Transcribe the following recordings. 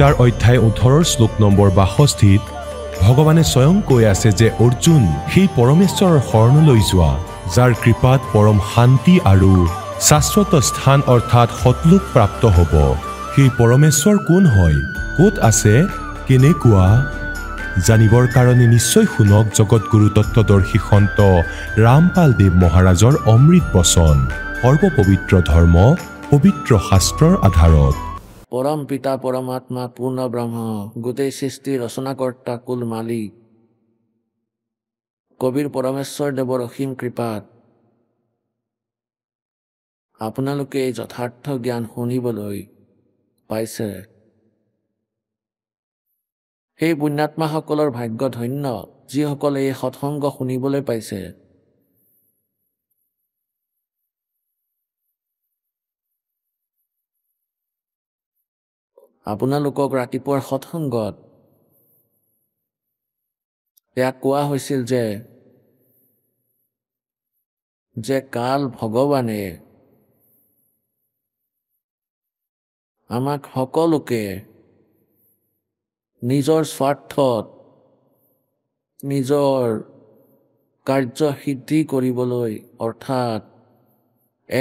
গীতাৰ অধ্যায় ওঠৰৰ শ্লোক নম্বৰ বাষষ্ঠিত ভগৱানে স্বয়ং কৈ আছে যে অৰ্জুন সেই পৰমেশ্বৰৰ শৰণলৈ যোৱা যাৰ কৃপাত পৰম শান্তি আৰু শাশ্বত স্থান অৰ্থাৎ শতলোক প্ৰাপ্ত হ'ব সেই পৰমেশ্বৰ কোন হয় ক'ত আছে কেনেকুৱা জানিবৰ কাৰণে নিশ্চয় শুনক জগতগুৰু তত্বদৰ্শী সন্ত ৰামপাল দেৱ মহাৰাজৰ অমৃত বচন সৰ্ব ধৰ্ম পবিত্ৰ শাস্ত্ৰৰ আধাৰত পৰম পিতা পৰমাত্মা পূৰ্ণ ব্ৰহ্ম গোটেই সৃষ্টিৰ ৰচনাকৰ্তা কুল মালিক কবিৰ পৰমেশ্বৰ দেৱৰ অসীম কৃপাত আপোনালোকে এই যথাৰ্থ জ্ঞান শুনিবলৈ পাইছে সেই পুণ্যাত্মাসকলৰ ভাগ্য ধন্য যিসকলে এই সৎসংগ শুনিবলৈ পাইছে আপোনালোকক ৰাতিপুৱাৰ সৎসংগত ইয়াক কোৱা হৈছিল যে যে কাল ভগৱানে আমাক সকলোকে নিজৰ স্বাৰ্থত নিজৰ কাৰ্য সিদ্ধি কৰিবলৈ অৰ্থাৎ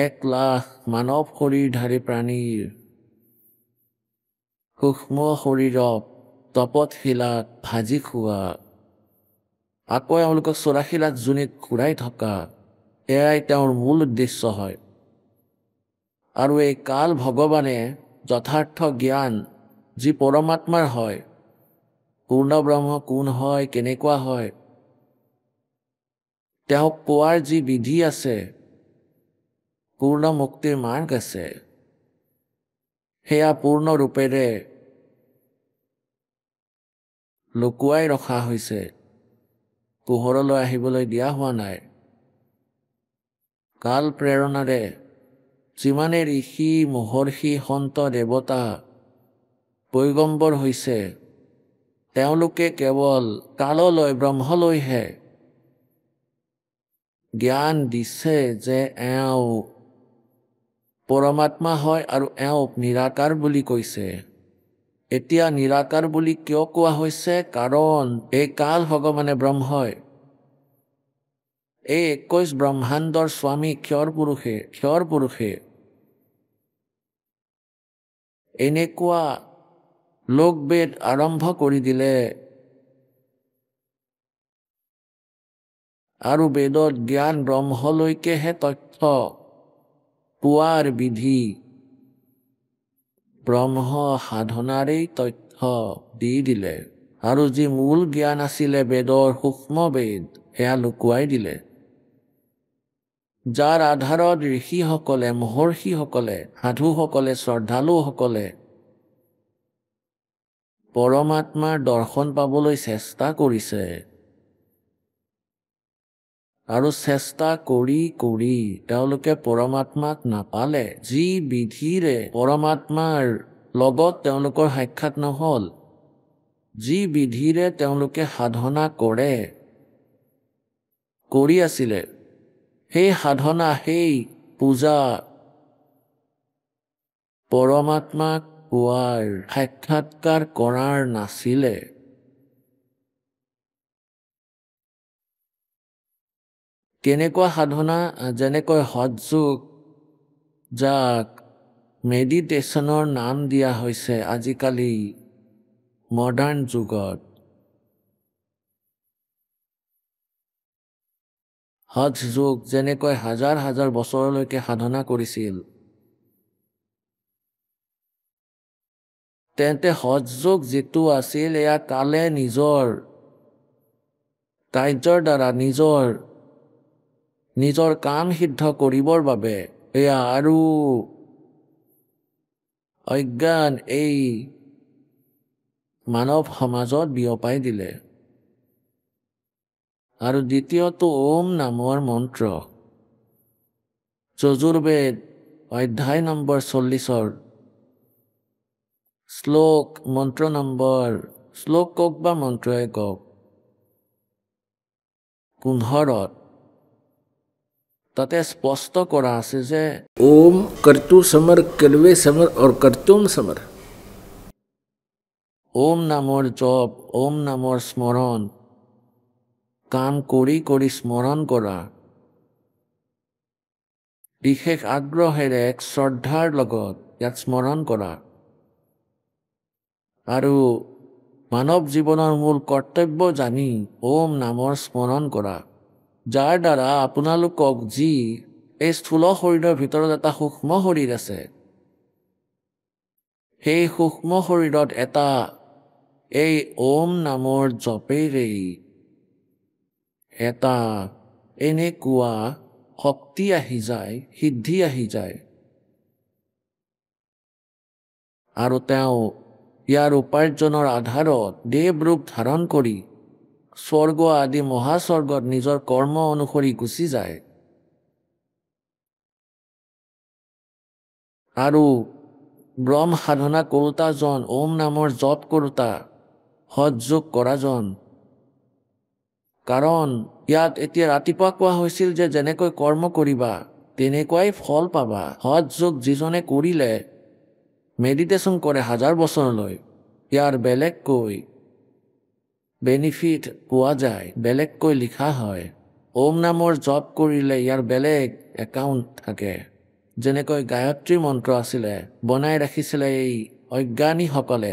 এক লাখ মানৱ শৰীৰধাৰী প্ৰাণীৰ সূক্ষ্ম শৰীৰক তপত শিলাত ভাজি খোৱা আকৌ এওঁলোকক চোৰাশিলাত জুনিত ঘূৰাই থকা এয়াই তেওঁৰ মূল উদ্দেশ্য হয় আৰু এই কাল ভগৱানে যথাৰ্থ জ্ঞান যি পৰমাত্মাৰ হয় পূৰ্ণ ব্ৰহ্ম কোন হয় কেনেকুৱা হয় তেওঁক পোৱাৰ যি বিধি আছে পূৰ্ণ মুক্তিৰ মাৰ্গ আছে সেয়া পূৰ্ণৰূপেৰে লুকুৱাই ৰখা হৈছে পোহৰলৈ আহিবলৈ দিয়া হোৱা নাই কাল প্ৰেৰণাৰে যিমানে ঋষি মহৰ্ষি সন্ত দেৱতা পৈগম্বৰ হৈছে তেওঁলোকে কেৱল কাললৈ ব্ৰহ্মলৈহে জ্ঞান দিছে যে এওঁ পৰমাত্মা হয় আৰু এওঁক নিৰাকাৰ বুলি কৈছে এতিয়া নিৰাকাৰ বুলি কিয় কোৱা হৈছে কাৰণ এই কাল ভগৱানে ব্ৰহ্মই এই একৈছ ব্ৰহ্মাণ্ডৰ স্বামী ক্ষয়ৰ পুৰুষে ক্ষয়ৰ পুৰুষে এনেকুৱা লোকবেদ আৰম্ভ কৰি দিলে আৰু বেদত জ্ঞান ব্ৰহ্মলৈকেহে তথ্য পোৱাৰ বিধি ব্ৰহ্ম সাধনাৰেই তথ্য দি দিলে আৰু যি মূল জ্ঞান আছিলে বেদৰ সূক্ষ্ম বেদ সেয়া লুকুৱাই দিলে যাৰ আধাৰত ঋষিসকলে মহৰ্ষিসকলে সাধুসকলে শ্ৰদ্ধালুসকলে পৰমাত্মাৰ দৰ্শন পাবলৈ চেষ্টা কৰিছে আৰু চেষ্টা কৰি কৰি তেওঁলোকে পৰমাত্মাক নাপালে যি বিধিৰে পৰমাত্মাৰ লগত তেওঁলোকৰ সাক্ষাৎ নহ'ল যি বিধিৰে তেওঁলোকে সাধনা কৰে কৰি আছিলে সেই সাধনা সেই পূজা পৰমাত্মাক পোৱাৰ সাক্ষাৎকাৰ কৰাৰ নাছিলে কেনেকুৱা সাধনা যেনেকৈ সৎযোগ যাক মেডিটেশ্যনৰ নাম দিয়া হৈছে আজিকালি মডাৰ্ণ যুগত হজ যুগ যেনেকৈ হাজাৰ হাজাৰ বছৰলৈকে সাধনা কৰিছিল তেন্তে হজ যুগ যিটো আছিল এয়া কালে নিজৰ কাৰ্যৰ দ্বাৰা নিজৰ নিজৰ কাম সিদ্ধ কৰিবৰ বাবে এয়া আৰু অজ্ঞান এই মানৱ সমাজত বিয়পাই দিলে আৰু দ্বিতীয়টো ওম নামৰ মন্ত্ৰ যজুৰ্বেদ অধ্যায় নম্বৰ চল্লিছৰ শ্লোক মন্ত্ৰ নম্বৰ শ্লোক কওক বা মন্ত্ৰই কওক পোন্ধৰত তাতে স্পষ্ট কৰা আছে যে ওম কৰ্তু সমৰ কলবে সমৰ ও কৰ্তুম সমৰ ওম নামৰ জপ ওম নামৰ স্মৰণ কাম কৰি কৰি স্মৰণ কৰা বিশেষ আগ্ৰহেৰে এক শ্ৰদ্ধাৰ লগত ইয়াক স্মৰণ কৰা আৰু মানৱ জীৱনৰ মূল কৰ্তব্য জানি ওম নামৰ স্মৰণ কৰা যাৰ দ্বাৰা আপোনালোকক যি এই স্থূল শৰীৰৰ ভিতৰত এটা সূক্ষ্ম শৰীৰ আছে সেই সূক্ষ্ম শৰীৰত এটা এই ওম নামৰ জপেৰেই এটা এনেকুৱা শক্তি আহি যায় সিদ্ধি আহি যায় আৰু তেওঁ ইয়াৰ উপাৰ্জনৰ আধাৰত দেৱ ৰূপ ধাৰণ কৰি স্বৰ্গ আদি মহাস্বৰ্গত নিজৰ কৰ্ম অনুসৰি গুচি যায় আৰু ব্ৰহ্ম সাধনা কৰোতাজন ওম নামৰ জপ কৰোতা সৎযোগ কৰাজন কাৰণ ইয়াত এতিয়া ৰাতিপুৱা কোৱা হৈছিল যে যেনেকৈ কৰ্ম কৰিবা তেনেকুৱাই ফল পাবা সৎযোগ যিজনে কৰিলে মেডিটেশ্যন কৰে হাজাৰ বছৰলৈ ইয়াৰ বেলেগকৈ বেনিফিট পোৱা যায় বেলেগকৈ লিখা হয় ওম নামৰ জপ কৰিলে ইয়াৰ বেলেগ একাউণ্ট থাকে যেনেকৈ গায়ত্ৰী মন্ত্ৰ আছিলে বনাই ৰাখিছিলে এই অজ্ঞানীসকলে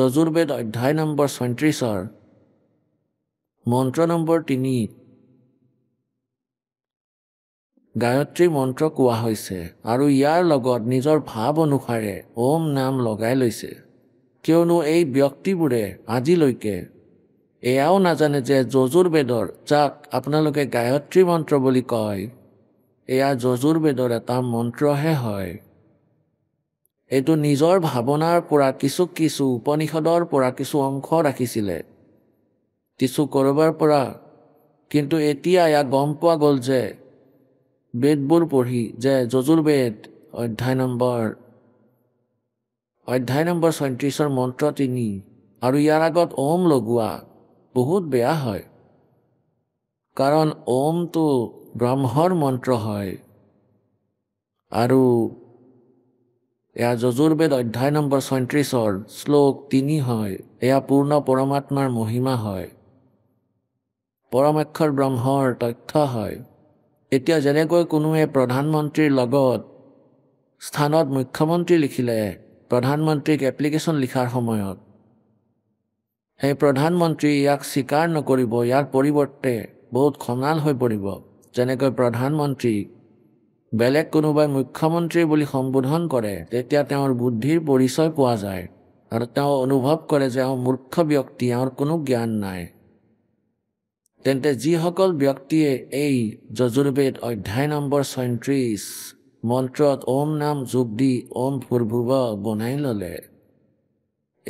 যজুৰ্বেদ অধ্যায় নম্বৰ ছয়ত্ৰিছৰ মন্ত্ৰ নম্বৰ তিনি গায়ত্ৰী মন্ত্ৰ কোৱা হৈছে আৰু ইয়াৰ লগত নিজৰ ভাৱ অনুসাৰে ওম নাম লগাই লৈছে কিয়নো এই ব্যক্তিবোৰে আজিলৈকে এয়াও নাজানে যে যজুৰ বেদৰ যাক আপোনালোকে গায়ত্ৰী মন্ত্ৰ বুলি কয় এয়া যজুৰ্বেদৰ এটা মন্ত্ৰহে হয় এইটো নিজৰ ভাৱনাৰ পৰা কিছু কিছু উপনিষদৰ পৰা কিছু অংশ ৰাখিছিলে কিছু ক'ৰবাৰ পৰা কিন্তু এতিয়া ইয়াক গম পোৱা গ'ল যে বেদবোৰ পঢ়ি যে যজুৰ্বেদ অধ্যায় নম্বৰ অধ্যায় নম্বৰ ছয়ত্ৰিছৰ মন্ত্ৰ তিনি আৰু ইয়াৰ আগত ওম লগোৱা বহুত বেয়া হয় কাৰণ ওমটো ব্ৰহ্মৰ মন্ত্ৰ হয় আৰু এয়া যজুৰ্বেদ অধ্যায় নম্বৰ ছয়ত্ৰিছৰ শ্লোক তিনি হয় এয়া পূৰ্ণ পৰমাত্মাৰ মহিমা হয় পৰমাক্ষৰ ব্ৰহ্মৰ তথ্য হয় এতিয়া যেনেকৈ কোনোৱে প্ৰধানমন্ত্ৰীৰ লগত স্থানত মুখ্যমন্ত্ৰী লিখিলে প্ৰধানমন্ত্ৰীক এপ্লিকেশ্যন লিখাৰ সময়ত সেই প্ৰধানমন্ত্ৰী ইয়াক স্বীকাৰ নকৰিব ইয়াৰ পৰিৱৰ্তে বহুত খঙাল হৈ পৰিব যেনেকৈ প্ৰধানমন্ত্ৰী বেলেগ কোনোবাই মুখ্যমন্ত্ৰী বুলি সম্বোধন কৰে তেতিয়া তেওঁৰ বুদ্ধিৰ পৰিচয় পোৱা যায় আৰু তেওঁ অনুভৱ কৰে যে এওঁ মূৰ্খ ব্যক্তি আৰু কোনো জ্ঞান নাই তেন্তে যিসকল ব্যক্তিয়ে এই যজুৰ্বেদ অধ্যায় নম্বৰ ছয়ত্ৰিছ মন্ত্ৰত ওম নাম যোগ দি ওম ফুৰভুৱ বনাই ল'লে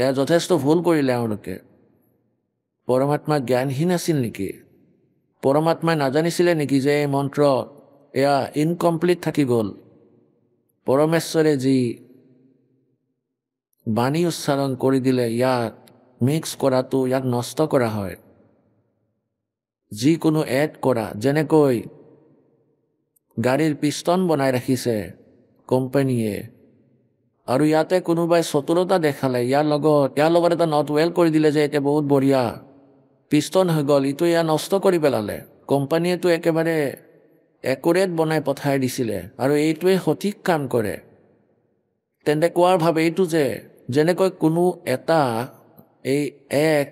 এয়া যথেষ্ট ভুল কৰিলে এওঁলোকে পৰমাত্মা জ্ঞানহীন আছিল নেকি পৰমাত্মাই নাজানিছিলে নেকি যে এই মন্ত্ৰ এয়া ইনকমপ্লিট থাকি গ'ল পৰমেশ্বৰে যি বাণী উচ্চাৰণ কৰি দিলে ইয়াক মিক্স কৰাটো ইয়াক নষ্ট কৰা হয় যিকোনো এড কৰা যেনেকৈ গাড়ীৰ পিষ্টন বনাই ৰাখিছে কোম্পানীয়ে আৰু ইয়াতে কোনোবাই চতুৰতা দেখালে ইয়াৰ লগত ইয়াৰ লগত এটা নট ৱেল কৰি দিলে যে এতিয়া বহুত বঢ়িয়া পিষ্টন হৈ গ'ল ইটো ইয়াৰ নষ্ট কৰি পেলালে কোম্পানীয়েতো একেবাৰে একুৰেট বনাই পঠাই দিছিলে আৰু এইটোৱে সঠিক কাম কৰে তেন্তে কোৱাৰ ভাৱে এইটো যে যেনেকৈ কোনো এটা এই এক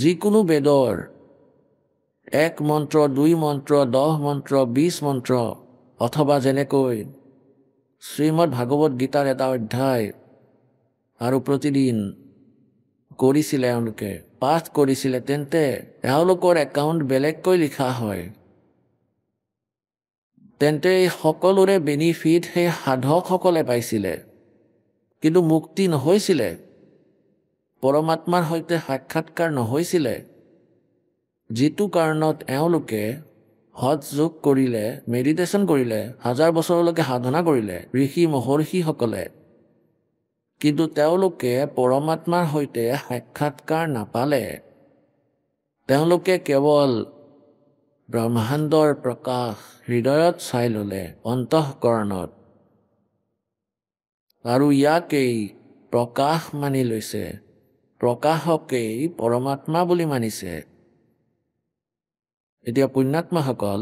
যিকোনো বেদৰ এক মন্ত্ৰ দুই মন্ত্ৰ দহ মন্ত্ৰ বিছ মন্ত্ৰ অথবা যেনেকৈ শ্ৰীমদ ভাগৱত গীতাৰ এটা অধ্যায় আৰু প্ৰতিদিন কৰিছিলে এওঁলোকে পাঠ কৰিছিলে তেন্তে এওঁলোকৰ একাউণ্ট বেলেগকৈ লিখা হয় তেন্তে এই সকলোৰে বেনিফিট সেই সাধকসকলে পাইছিলে কিন্তু মুক্তি নহৈছিলে পৰমাত্মাৰ সৈতে সাক্ষাৎকাৰ নহৈছিলে যিটো কাৰণত এওঁলোকে হজ যোগ কৰিলে মেডিটেশ্যন কৰিলে হাজাৰ বছৰলৈকে সাধনা কৰিলে ঋষি মহৰ্ষিসকলে কিন্তু তেওঁলোকে পৰমাত্মাৰ সৈতে সাক্ষাৎকাৰ নাপালে তেওঁলোকে কেৱল ব্ৰহ্মাণ্ডৰ প্ৰকাশ হৃদয়ত চাই ল'লে অন্তঃকৰণত আৰু ইয়াকেই প্ৰকাশ মানি লৈছে প্ৰকাশকেই পৰমাত্মা বুলি মানিছে এতিয়া পুণ্যাত্মাসকল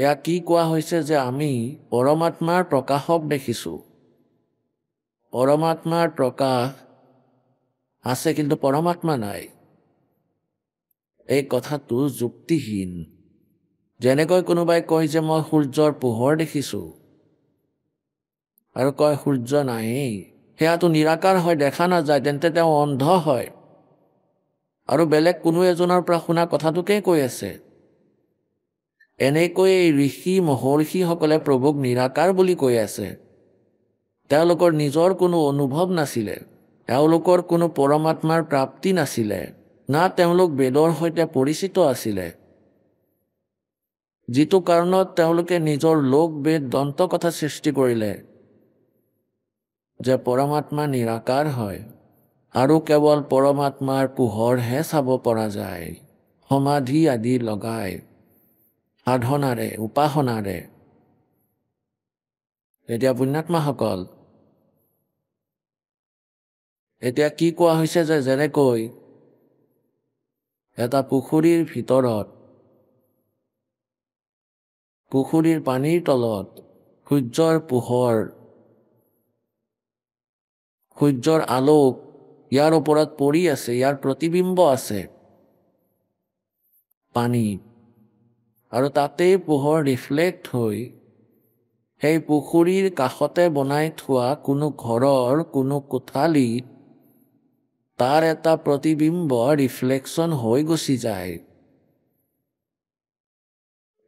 এয়া কি কোৱা হৈছে যে আমি পৰমাত্মাৰ প্ৰকাশক দেখিছোঁ পৰমাত্মাৰ প্ৰকাশ আছে কিন্তু পৰমাত্মা নাই এই কথাটো যুক্তিহীন যেনেকৈ কোনোবাই কয় যে মই সূৰ্যৰ পোহৰ দেখিছোঁ আৰু কয় সূৰ্য নাই সেয়াটো নিৰাকাৰ হয় দেখা নাযায় তেন্তে তেওঁ অন্ধ হয় আৰু বেলেগ কোনো এজনৰ পৰা শুনা কথাটোকেই কৈ আছে এনেকৈয়ে ঋষি মহৰ্ষিসকলে প্ৰভুক নিৰাকাৰ বুলি কৈ আছে তেওঁলোকৰ নিজৰ কোনো অনুভৱ নাছিলে তেওঁলোকৰ কোনো পৰমাত্মাৰ প্ৰাপ্তি নাছিলে না তেওঁলোক বেদৰ সৈতে পৰিচিত আছিলে যিটো কাৰণত তেওঁলোকে নিজৰ লোক বেদ দন্ত কথা সৃষ্টি কৰিলে যে পৰমাত্মা নিৰাকাৰ হয় আৰু কেৱল পৰমাত্মাৰ পোহৰহে চাব পৰা যায় সমাধি আদি লগায় সাধনাৰে উপাসনাৰে এতিয়া পুণ্যাত্মাসকল এতিয়া কি কোৱা হৈছে যে যেনেকৈ এটা পুখুৰীৰ ভিতৰত পুখুৰীৰ পানীৰ তলত সূৰ্যৰ পোহৰ সূৰ্যৰ আলোক ইয়াৰ ওপৰত পৰি আছে ইয়াৰ প্ৰতিবিম্ব আছে পানীত আৰু তাতেই পোহৰ ৰিফ্লেক্ট হৈ সেই পুখুৰীৰ কাষতে বনাই থোৱা কোনো ঘৰৰ কোনো কোঠালি তাৰ এটা প্ৰতিবিম্ব ৰিফ্লেকশ্যন হৈ গুচি যায়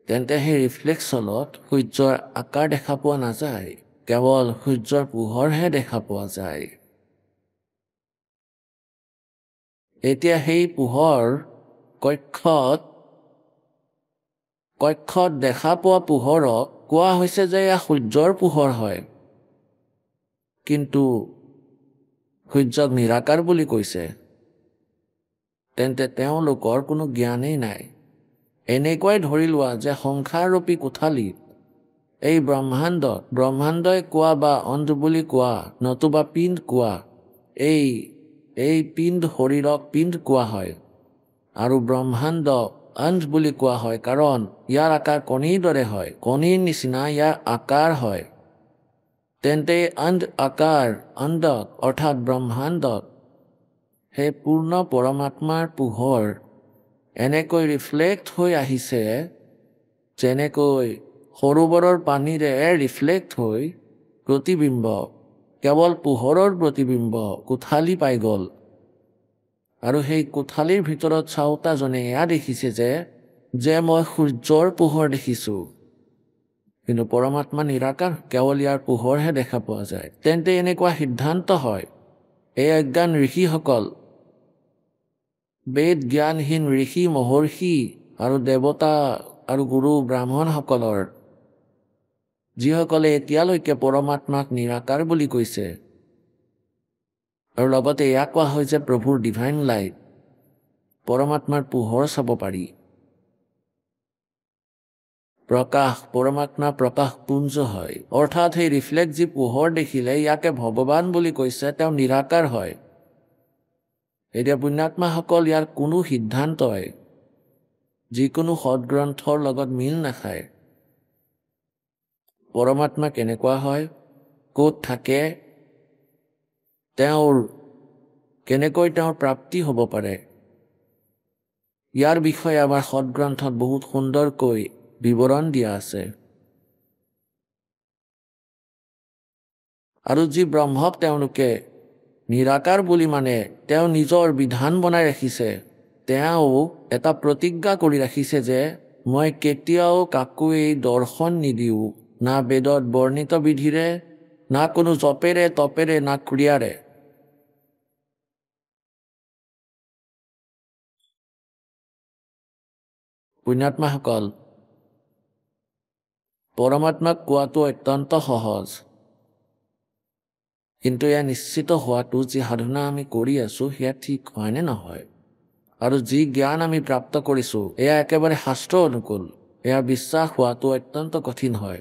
তেন্তে সেই ৰিফ্লেকশ্যনত সূৰ্যৰ আকাৰ দেখা পোৱা নাযায় কেৱল সূৰ্যৰ পোহৰহে দেখা পোৱা যায় এতিয়া সেই পোহৰ কক্ষত কক্ষত দেখা পোৱা পোহৰক কোৱা হৈছে যে এয়া সূৰ্যৰ পোহৰ হয় কিন্তু সূৰ্যক নিৰাকাৰ বুলি কৈছে তেন্তে তেওঁলোকৰ কোনো জ্ঞানেই নাই এনেকুৱাই ধৰি লোৱা যে সংসাৰৰূপী কোঠালীত এই ব্ৰহ্মাণ্ডত ব্ৰহ্মাণ্ডই কোৱা বা অন্ধ বুলি কোৱা নতুবা পিণ্ড কোৱা এই এই পিণ্ড শৰীৰক পিণ্ড কোৱা হয় আৰু ব্ৰহ্মাণ্ড আঞ্জ বুলি কোৱা হয় কাৰণ ইয়াৰ আকাৰ কণীৰ দৰে হয় কণীৰ নিচিনা ইয়াৰ আকাৰ হয় তেন্তে আঞ্জ আকাৰ অন্ধক অৰ্থাৎ ব্ৰহ্মাণ্ডত সেই পূৰ্ণ পৰমাত্মাৰ পোহৰ এনেকৈ ৰিফ্লেক্ট হৈ আহিছে যেনেকৈ সৰোবৰৰ পানীৰে ৰিফ্লেক্ট হৈ প্ৰতিবিম্ব কেৱল পোহৰৰ প্ৰতিবিম্ব কোঠালি পাই গ'ল আৰু সেই কোঠালিৰ ভিতৰত চাওঁতাজনে এয়া দেখিছে যে যে মই সূৰ্যৰ পোহৰ দেখিছোঁ কিন্তু পৰমাত্মা নিৰাকাৰ কেৱল ইয়াৰ পোহৰহে দেখা পোৱা যায় তেন্তে এনেকুৱা সিদ্ধান্ত হয় এই অজ্ঞান ঋষিসকল বেদ জ্ঞানহীন ঋষি মহৰ্ষি আৰু দেৱতা আৰু গুৰু ব্ৰাহ্মণসকলৰ যিসকলে এতিয়ালৈকে পৰমাত্মাক নিৰাকাৰ বুলি কৈছে আৰু লগতে এয়া কোৱা হয় যে প্ৰভুৰ ডিভাইন লাইট পৰমাত্মাৰ পোহৰ চাব পাৰি প্ৰকাশ পৰমাত্মা প্ৰকাশ পুঞ্জ হয় অৰ্থাৎ সেই ৰিফ্লেক্ট যি পোহৰ দেখিলে ইয়াকে ভগৱান বুলি কৈছে তেওঁ নিৰাকাৰ হয় এতিয়া পুণ্যাত্মাসকল ইয়াৰ কোনো সিদ্ধান্তই যিকোনো সদগ্ৰন্থৰ লগত মিল নাখায় পৰমাত্মা কেনেকুৱা হয় ক'ত থাকে তেওঁৰ কেনেকৈ তেওঁৰ প্ৰাপ্তি হ'ব পাৰে ইয়াৰ বিষয়ে আমাৰ সৎগ্ৰন্থত বহুত সুন্দৰকৈ বিৱৰণ দিয়া আছে আৰু যি ব্ৰহ্মক তেওঁলোকে নিৰাকাৰ বুলি মানে তেওঁ নিজৰ বিধান বনাই ৰাখিছে তেওঁ এটা প্ৰতিজ্ঞা কৰি ৰাখিছে যে মই কেতিয়াও কাকো এই দৰ্শন নিদিওঁ না বেদত বৰ্ণিত বিধিৰে না কোনো জপেৰে তপেৰে না ক্ৰিয়াৰে পুণ্যাত্মাসকল পৰমাত্মাক কোৱাটো অত্যন্ত সহজ কিন্তু এয়া নিশ্চিত হোৱাটো যি সাধনা আমি কৰি আছোঁ সেয়া ঠিক নে নহয় আৰু যি জ্ঞান আমি প্ৰাপ্ত কৰিছোঁ এয়া একেবাৰে শাস্ত্ৰ অনুকূল এয়া বিশ্বাস হোৱাটো অত্যন্ত কঠিন হয়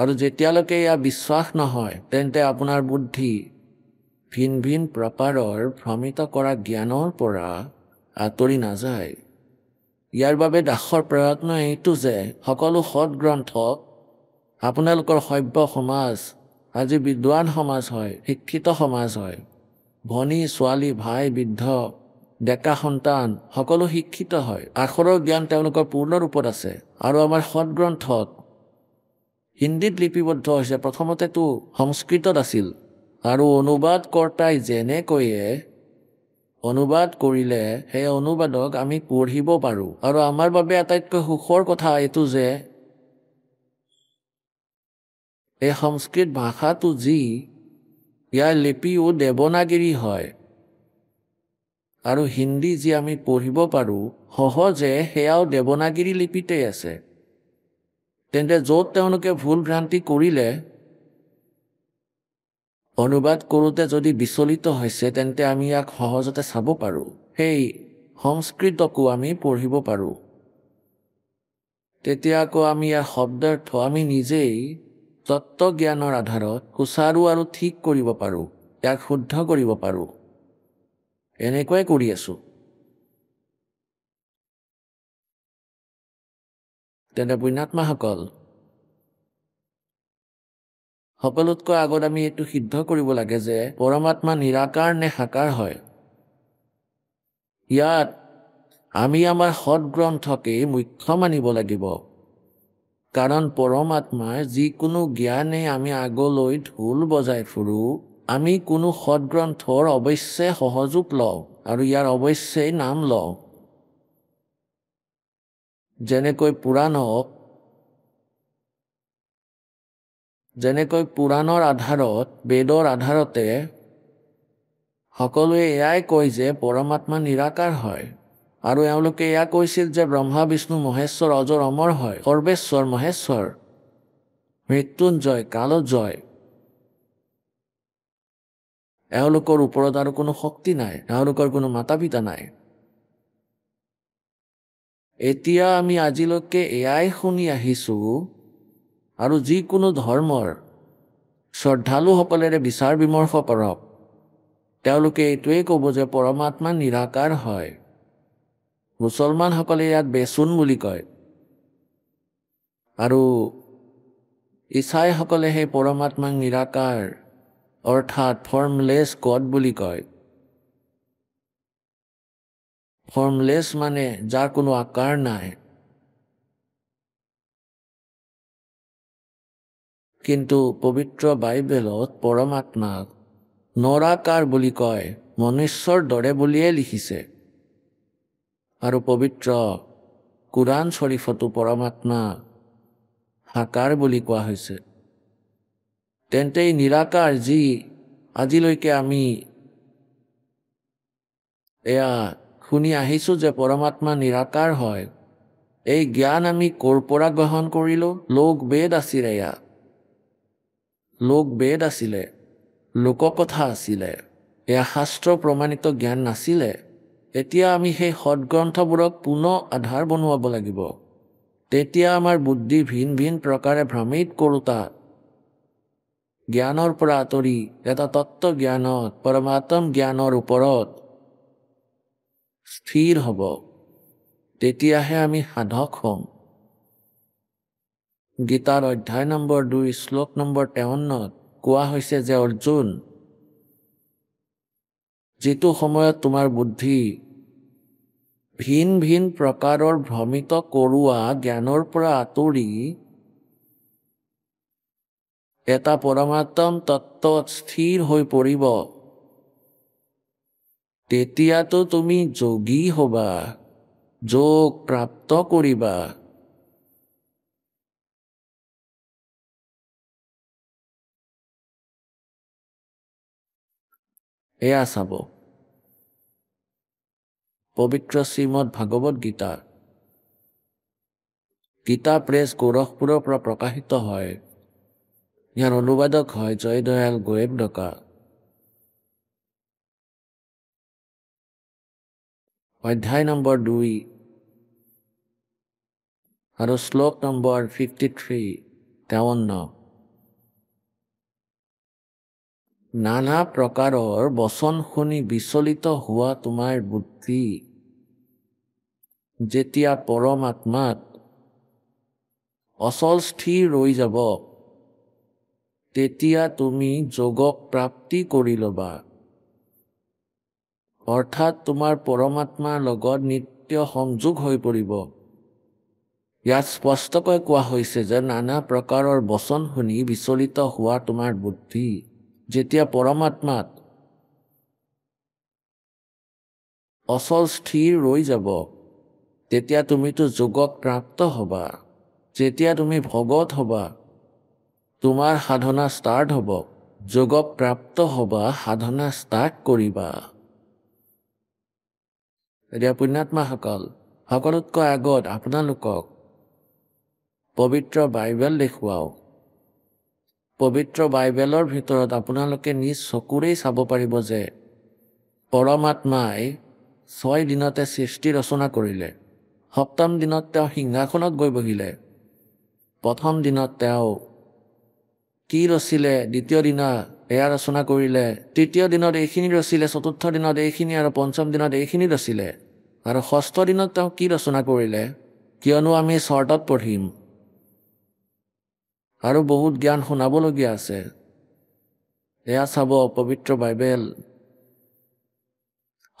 আৰু যেতিয়ালৈকে এয়া বিশ্বাস নহয় তেন্তে আপোনাৰ বুদ্ধি ভিন ভিন প্ৰপাৰৰ ভ্ৰমিত কৰা জ্ঞানৰ পৰা আঁতৰি নাযায় ইয়াৰ বাবে দাসৰ প্ৰেৰণা এইটো যে সকলো সৎগ্ৰন্থ আপোনালোকৰ সভ্য সমাজ আজি বিদ্বান সমাজ হয় শিক্ষিত সমাজ হয় ভনী ছোৱালী ভাই বৃদ্ধ ডেকা সন্তান সকলো শিক্ষিত হয় আখৰৰ জ্ঞান তেওঁলোকৰ পূৰ্ণ ৰূপত আছে আৰু আমাৰ সৎগ্ৰন্থত হিন্দীত লিপিবদ্ধ হৈছে প্ৰথমতেতো সংস্কৃতত আছিল আৰু অনুবাদকৰ্তাই যেনেকৈয়ে অনুবাদ কৰিলে সেই অনুবাদক আমি পঢ়িব পাৰোঁ আৰু আমাৰ বাবে আটাইতকৈ সুখৰ কথা এইটো যে এই সংস্কৃত ভাষাটো যি ইয়াৰ লিপিও দেৱনাগিৰি হয় আৰু হিন্দী যি আমি পঢ়িব পাৰোঁ সহজে সেয়াও দেৱনাগিৰি লিপিতেই আছে তেন্তে য'ত তেওঁলোকে ভুল ভ্ৰান্তি কৰিলে অনুবাদ কৰোঁতে যদি বিচলিত হৈছে তেন্তে আমি ইয়াক সহজতে চাব পাৰোঁ সেই সংস্কৃতকো আমি পঢ়িব পাৰোঁ তেতিয়া আকৌ আমি ইয়াৰ শব্দাৰ্থ আমি নিজেই তত্ত্বজ্ঞানৰ আধাৰত সুচাৰু আৰু ঠিক কৰিব পাৰোঁ ইয়াক শুদ্ধ কৰিব পাৰোঁ এনেকুৱাই কৰি আছোঁ তেন্তে পুণ্যাত্মাসকল সকলোতকৈ আগত আমি এইটো সিদ্ধ কৰিব লাগে যে পৰমাত্মা নিৰাকাৰ নে সাকাৰ হয় ইয়াত আমি আমাৰ সৎগ্ৰন্থকেই মুখ্য মানিব লাগিব কাৰণ পৰমাত্মাৰ যিকোনো জ্ঞানেই আমি আগলৈ ঢোল বজাই ফুৰোঁ আমি কোনো সৎগ্ৰন্থৰ অৱশ্যে সহযোগ লওঁ আৰু ইয়াৰ অৱশ্যেই নাম লওঁ যেনেকৈ পুৰাণক যেনেকৈ পুৰাণৰ আধাৰত বেদৰ আধাৰতে সকলোৱে এয়াই কয় যে পৰমাত্মা নিৰাকাৰ হয় আৰু এওঁলোকে এয়া কৈছিল যে ব্ৰহ্মা বিষ্ণু মহেশ্বৰ অজৰ অমৰ হয় সৰ্বেশ্বৰ মহেশ্বৰ মৃত্যুঞ্জয় কালজয় এওঁলোকৰ ওপৰত আৰু কোনো শক্তি নাই এওঁলোকৰ কোনো মাতা পিতা নাই এতিয়া আমি আজিলৈকে এয়াই শুনি আহিছোঁ আৰু যিকোনো ধৰ্মৰ শ্ৰদ্ধালুসকলেৰে বিচাৰ বিমৰ্শ কৰক তেওঁলোকে এইটোৱেই ক'ব যে পৰমাত্মা নিৰাকাৰ হয় মুছলমানসকলে ইয়াত বেচুন বুলি কয় আৰু ইছাইসকলে সেই পৰমাত্মাক নিৰাকাৰ অৰ্থাৎ ফৰ্মলেছ গড বুলি কয় ফৰ্মলেছ মানে যাৰ কোনো আকাৰ নাই কিন্তু পবিত্ৰ বাইবেলত পৰমাত্মাক নৰাকাৰ বুলি কয় মনুষ্যৰ দৰে বুলিয়েই লিখিছে আৰু পবিত্ৰ কোৰাণ শ্বৰীফতো পৰমাত্মা হাকাৰ বুলি কোৱা হৈছে তেন্তে এই নিৰাকাৰ যি আজিলৈকে আমি এয়া শুনি আহিছোঁ যে পৰমাত্মা নিৰাকাৰ হয় এই জ্ঞান আমি ক'ৰ পৰা গ্ৰহণ কৰিলোঁ লোক বেদ আছিল এয়া লোক বেদ আছিলে লোককথা আছিলে এয়া শাস্ত্ৰ প্ৰমাণিত জ্ঞান নাছিলে এতিয়া আমি সেই সদগ্ৰন্থবোৰক পুনৰ আধাৰ বনোৱাব লাগিব তেতিয়া আমাৰ বুদ্ধি ভিন ভিন প্ৰকাৰে ভ্ৰমিত কৰোঁতা জ্ঞানৰ পৰা আঁতৰি এটা তত্ব জ্ঞানত পৰমাত্ম জ্ঞানৰ ওপৰত স্থিৰ হ'ব তেতিয়াহে আমি সাধক হ'ম গীতাৰ অধ্যায় নম্বৰ দুই শ্লোক নম্বৰ তেৱন্নত কোৱা হৈছে যে অৰ্জুন যিটো সময়ত তোমাৰ বুদ্ধি ভিন ভিন প্ৰকাৰৰ ভ্ৰমিত কৰোৱা জ্ঞানৰ পৰা আঁতৰি এটা পৰমাত্ম তত্ত্বত স্থিৰ হৈ পৰিব তেতিয়াতো তুমি যোগী হ'বা যোগ প্ৰাপ্ত কৰিবা এয়া চাব পবিত্ৰ শ্ৰীমদ ভাগৱত গীতা গীতা প্ৰেছ গৌৰখপুৰৰ পৰা প্ৰকাশিত হয় ইয়াৰ অনুবাদক হয় জয়দয়াল গোৱেম ডকা অধ্যায় নম্বৰ দুই আৰু শ্লোক নম্বৰ ফিফটি থ্ৰী তেৱন্ন নানা প্ৰকাৰৰ বচন শুনি বিচলিত হোৱা তোমাৰ বুদ্ধি যেতিয়া পৰমাত্মাত অচল স্থিৰ ৰৈ যাব তেতিয়া তুমি যোগক প্ৰাপ্তি কৰি ল'বা অৰ্থাৎ তোমাৰ পৰমাত্মাৰ লগত নিত্য সংযোগ হৈ পৰিব ইয়াত স্পষ্টকৈ কোৱা হৈছে যে নানা প্ৰকাৰৰ বচন শুনি বিচলিত হোৱা তোমাৰ বুদ্ধি যেতিয়া পৰমাত্মাত অচল স্থিৰ ৰৈ যাব তেতিয়া তুমিতো যোগক প্ৰাপ্ত হ'বা যেতিয়া তুমি ভগত হ'বা তোমাৰ সাধনা ষ্টাৰ্ট হ'ব যোগক প্ৰাপ্ত হ'বা সাধনা ষ্টাৰ্ট কৰিবা এতিয়া পুণ্যাত্মাসকল সকলোতকৈ আগত আপোনালোকক পবিত্ৰ বাইবেল দেখুৱাওক পবিত্ৰ বাইবেলৰ ভিতৰত আপোনালোকে নিজ চকুৰেই চাব পাৰিব যে পৰমাত্মাই ছয় দিনতে সৃষ্টি ৰচনা কৰিলে সপ্তম দিনত তেওঁ সিংহাসনত গৈ বহিলে প্ৰথম দিনত তেওঁ কি ৰচিলে দ্বিতীয় দিনা এয়া ৰচনা কৰিলে তৃতীয় দিনত এইখিনি ৰচিলে চতুৰ্থ দিনত এইখিনি আৰু পঞ্চম দিনত এইখিনি ৰচিলে আৰু ষষ্ঠ দিনত তেওঁ কি ৰচনা কৰিলে কিয়নো আমি চৰ্টত পঢ়িম আৰু বহুত জ্ঞান শুনাবলগীয়া আছে এয়া চাব পবিত্ৰ বাইবেল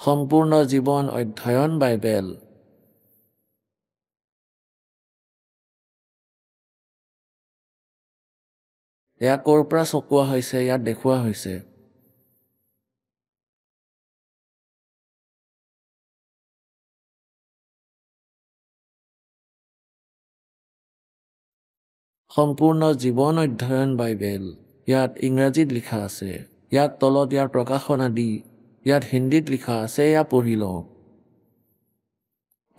সম্পূৰ্ণ জীৱন অধ্যয়ন বাইবেল এয়া ক'ৰ পৰা চকোৱা হৈছে ইয়াত দেখুওৱা হৈছে সম্পূৰ্ণ জীৱন অধ্যয়ন বাইবেল ইয়াত ইংৰাজীত লিখা আছে ইয়াত তলত ইয়াৰ প্ৰকাশন আদি ইয়াত হিন্দীত লিখা আছে এয়া পঢ়ি লওঁ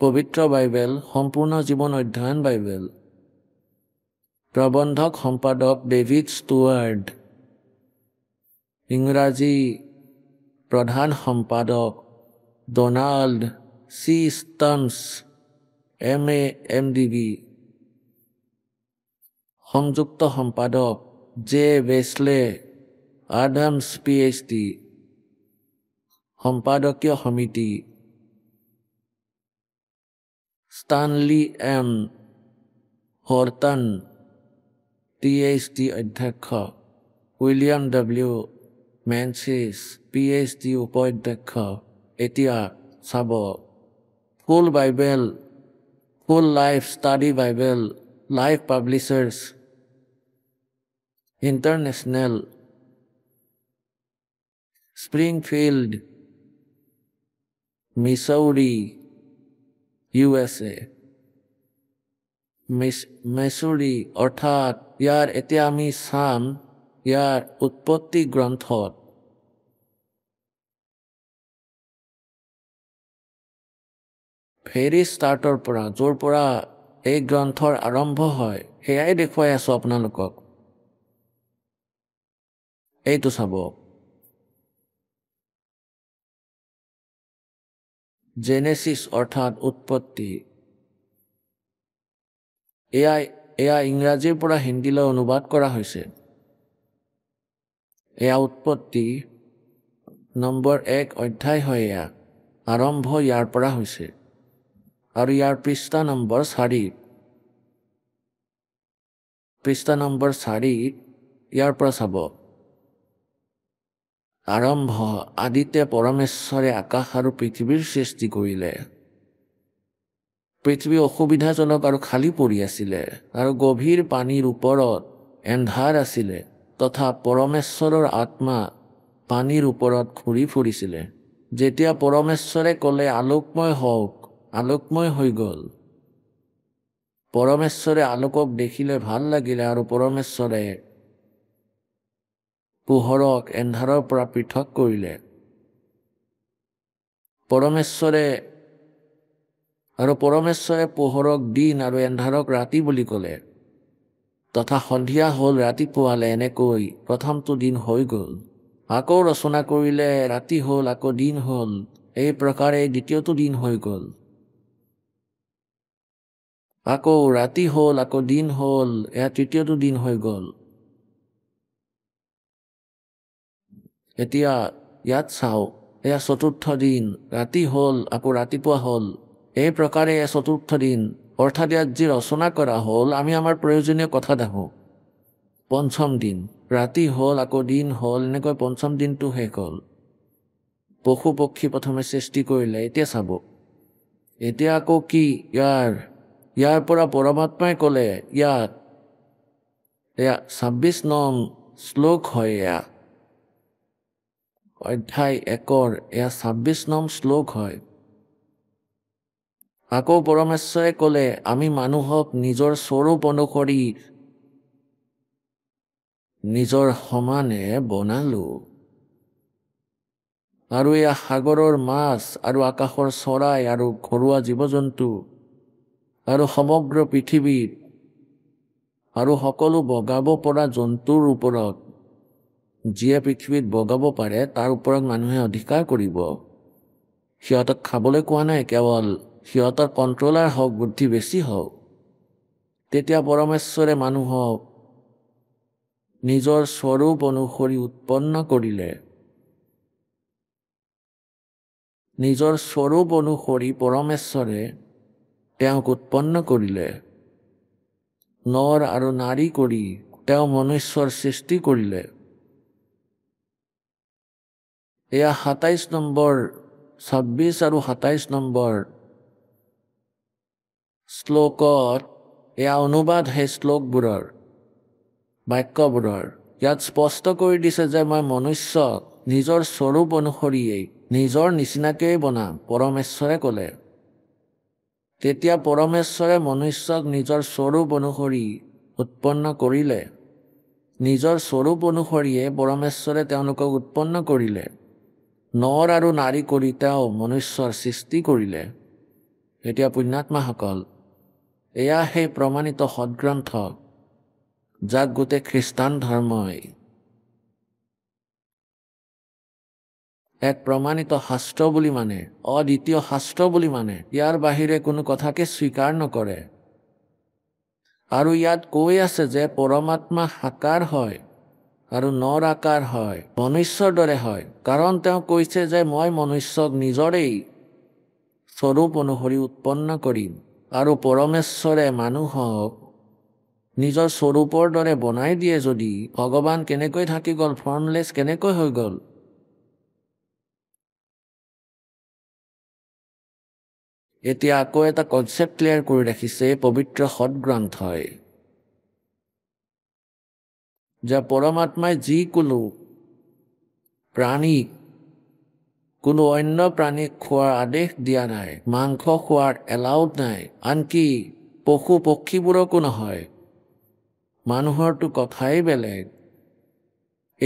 পবিত্ৰ বাইবেল সম্পূৰ্ণ জীৱন অধ্যয়ন বাইবেল প্ৰবন্ধক সম্পাদক ডেভিড ষ্টুৱাৰ্ড ইংৰাজী প্ৰধান সম্পাদক Donald C Stamps M A M D B সংযুক্ত সম্পাদক জে বেসলে আডামস পিএইচডি সম্পাদকীয় সমিতি Stanley M Horton T H D অধ্যক্ষ William W Menzies P H D উপ অধ্যক্ষ এতিয়া চাব full Bible full life study Bible life publishers International Springfield, Missouri, USA. Missouri অৰ্থাৎ ইয়াৰ এতিয়া আমি চাম ইয়াৰ উৎপত্তি গ্ৰন্থত ফেৰী ষ্টাৰ্টৰ পৰা য'ৰ পৰা এই গ্ৰন্থৰ আৰম্ভ হয় সেয়াই দেখুৱাই আছোঁ আপোনালোকক এইটো চাব জেনেছিছ অৰ্থাৎ উৎপত্তি এয়াই এয়া ইংৰাজীৰ পৰা হিন্দীলৈ অনুবাদ কৰা হৈছে এয়া উৎপত্তি নম্বৰ এক অধ্যায় হয় এয়া আৰম্ভ ইয়াৰ পৰা হৈছে আৰু ইয়াৰ পৃষ্ঠা নম্বৰ চাৰি পৃষ্ঠা নম্বৰ চাৰি ইয়াৰ পৰা চাব আরম্ভ আদিতে পরমেশ্বরে আকাশ আৰু পৃথিৱীৰ সৃষ্টি কৰিলে পৃথিৱী অসুবিধাজনক আৰু খালী পৰি আছিলে আৰু গভীৰ পানীৰ ওপৰত এন্ধাৰ আছিলে তথা পৰমেশ্বৰৰ আত্মা পানীৰ ওপৰত ঘূৰি ফুৰিছিলে যেতিয়া পৰমেশ্বৰে ক'লে আলোকময় হওক আলোকময় হৈ গ'ল পৰমেশ্বৰে আলোকক দেখিলে ভাল লাগিলে আৰু পৰমেশ্বৰে পোহৰক এন্ধাৰৰ পৰা পৃথক কৰিলে পৰমেশ্বৰে আৰু পৰমেশ্বৰে পোহৰক দিন আৰু এন্ধাৰক ৰাতি বুলি ক'লে তথা সন্ধিয়া হ'ল ৰাতি পুৱালে এনেকৈ প্ৰথমটো দিন হৈ গ'ল আকৌ ৰচনা কৰিলে ৰাতি হ'ল আকৌ দিন হ'ল এই প্ৰকাৰে দ্বিতীয়টো দিন হৈ গ'ল আকৌ ৰাতি হ'ল আকৌ দিন হ'ল এয়া তৃতীয়টো দিন হৈ গ'ল এতিয়া ইয়াত চাওঁ এয়া চতুৰ্থ দিন ৰাতি হ'ল আকৌ ৰাতিপুৱা হ'ল এই প্ৰকাৰে এয়া চতুৰ্থ দিন অৰ্থাৎ ইয়াত যি ৰচনা কৰা হ'ল আমি আমাৰ প্ৰয়োজনীয় কথা দেখোঁ পঞ্চম দিন ৰাতি হ'ল আকৌ দিন হ'ল এনেকৈ পঞ্চম দিনটো শেষ হ'ল পশু পক্ষী প্ৰথমে সৃষ্টি কৰিলে এতিয়া চাব এতিয়া আকৌ কি ইয়াৰ ইয়াৰ পৰা পৰমাত্মাই ক'লে ইয়াত এয়া ছাব্বিছ নং শ্লোক হয় এয়া অধ্যায় একৰ এয়া ছাব্বিছ নম শ্লোক হয় আকৌ পৰমেশ্বৰে ক'লে আমি মানুহক নিজৰ স্বৰূপ অনুসৰি নিজৰ সমানে বনালোঁ আৰু এয়া সাগৰৰ মাছ আৰু আকাশৰ চৰাই আৰু ঘৰুৱা জীৱ জন্তু আৰু সমগ্ৰ পৃথিৱীত আৰু সকলো বগাব পৰা জন্তুৰ ওপৰত যিয়ে পৃথিৱীত বগাব পাৰে তাৰ ওপৰত মানুহে অধিকাৰ কৰিব সিহঁতক খাবলৈ কোৱা নাই কেৱল সিহঁতৰ কণ্ট্ৰলাৰ হওক বুদ্ধি বেছি হওক তেতিয়া পৰমেশ্বৰে মানুহক নিজৰ স্বৰূপ অনুসৰি উৎপন্ন কৰিলে নিজৰ স্বৰূপ অনুসৰি পৰমেশ্বৰে তেওঁক উৎপন্ন কৰিলে নৰ আৰু নাৰী কৰি তেওঁ মনুষ্যৰ সৃষ্টি কৰিলে এয়া সাতাইছ নম্বৰ ছাব্বিছ আৰু সাতাইছ নম্বৰ শ্লোকত এয়া অনুবাদ সেই শ্লোকবোৰৰ বাক্যবোৰৰ ইয়াত স্পষ্ট কৰি দিছে যে মই মনুষ্যক নিজৰ স্বৰূপ অনুসৰিয়েই নিজৰ নিচিনাকৈয়ে বনাম পৰমেশ্বৰে ক'লে তেতিয়া পৰমেশ্বৰে মনুষ্যক নিজৰ স্বৰূপ অনুসৰি উৎপন্ন কৰিলে নিজৰ স্বৰূপ অনুসৰিয়ে পৰমেশ্বৰে তেওঁলোকক উৎপন্ন কৰিলে নৰ আৰু নাৰী কৰি তেওঁ মনুষ্যৰ সৃষ্টি কৰিলে এতিয়া পুণ্যাত্মাসকল এয়া সেই প্ৰমাণিত সদগ্ৰন্থ যাক গোটেই খ্ৰীষ্টান ধৰ্মই এক প্ৰমাণিত শাস্ত্ৰ বুলি মানে অদ্বিতীয় শাস্ত্ৰ বুলি মানে ইয়াৰ বাহিৰে কোনো কথাকে স্বীকাৰ নকৰে আৰু ইয়াত কৈ আছে যে পৰমাত্মা সাকাৰ হয় আৰু নৰ আকাৰ হয় মনুষ্যৰ দৰে হয় কাৰণ তেওঁ কৈছে যে মই মনুষ্যক নিজৰেই স্বৰূপ অনুসৰি উৎপন্ন কৰিম আৰু পৰমেশ্বৰে মানুহক নিজৰ স্বৰূপৰ দৰে বনাই দিয়ে যদি ভগৱান কেনেকৈ থাকি গ'ল ফৰ্মলেছ কেনেকৈ হৈ গ'ল এতিয়া আকৌ এটা কনচেপ্ট ক্লিয়াৰ কৰি ৰাখিছে পবিত্ৰ সৎগ্ৰন্থয় যে পৰমাত্মাই যিকোনো প্ৰাণীক কোনো অন্য প্ৰাণীক খোৱাৰ আদেশ দিয়া নাই মাংস খোৱাৰ এলাউড নাই আনকি পশু পক্ষীবোৰকো নহয় মানুহৰটো কথাই বেলেগ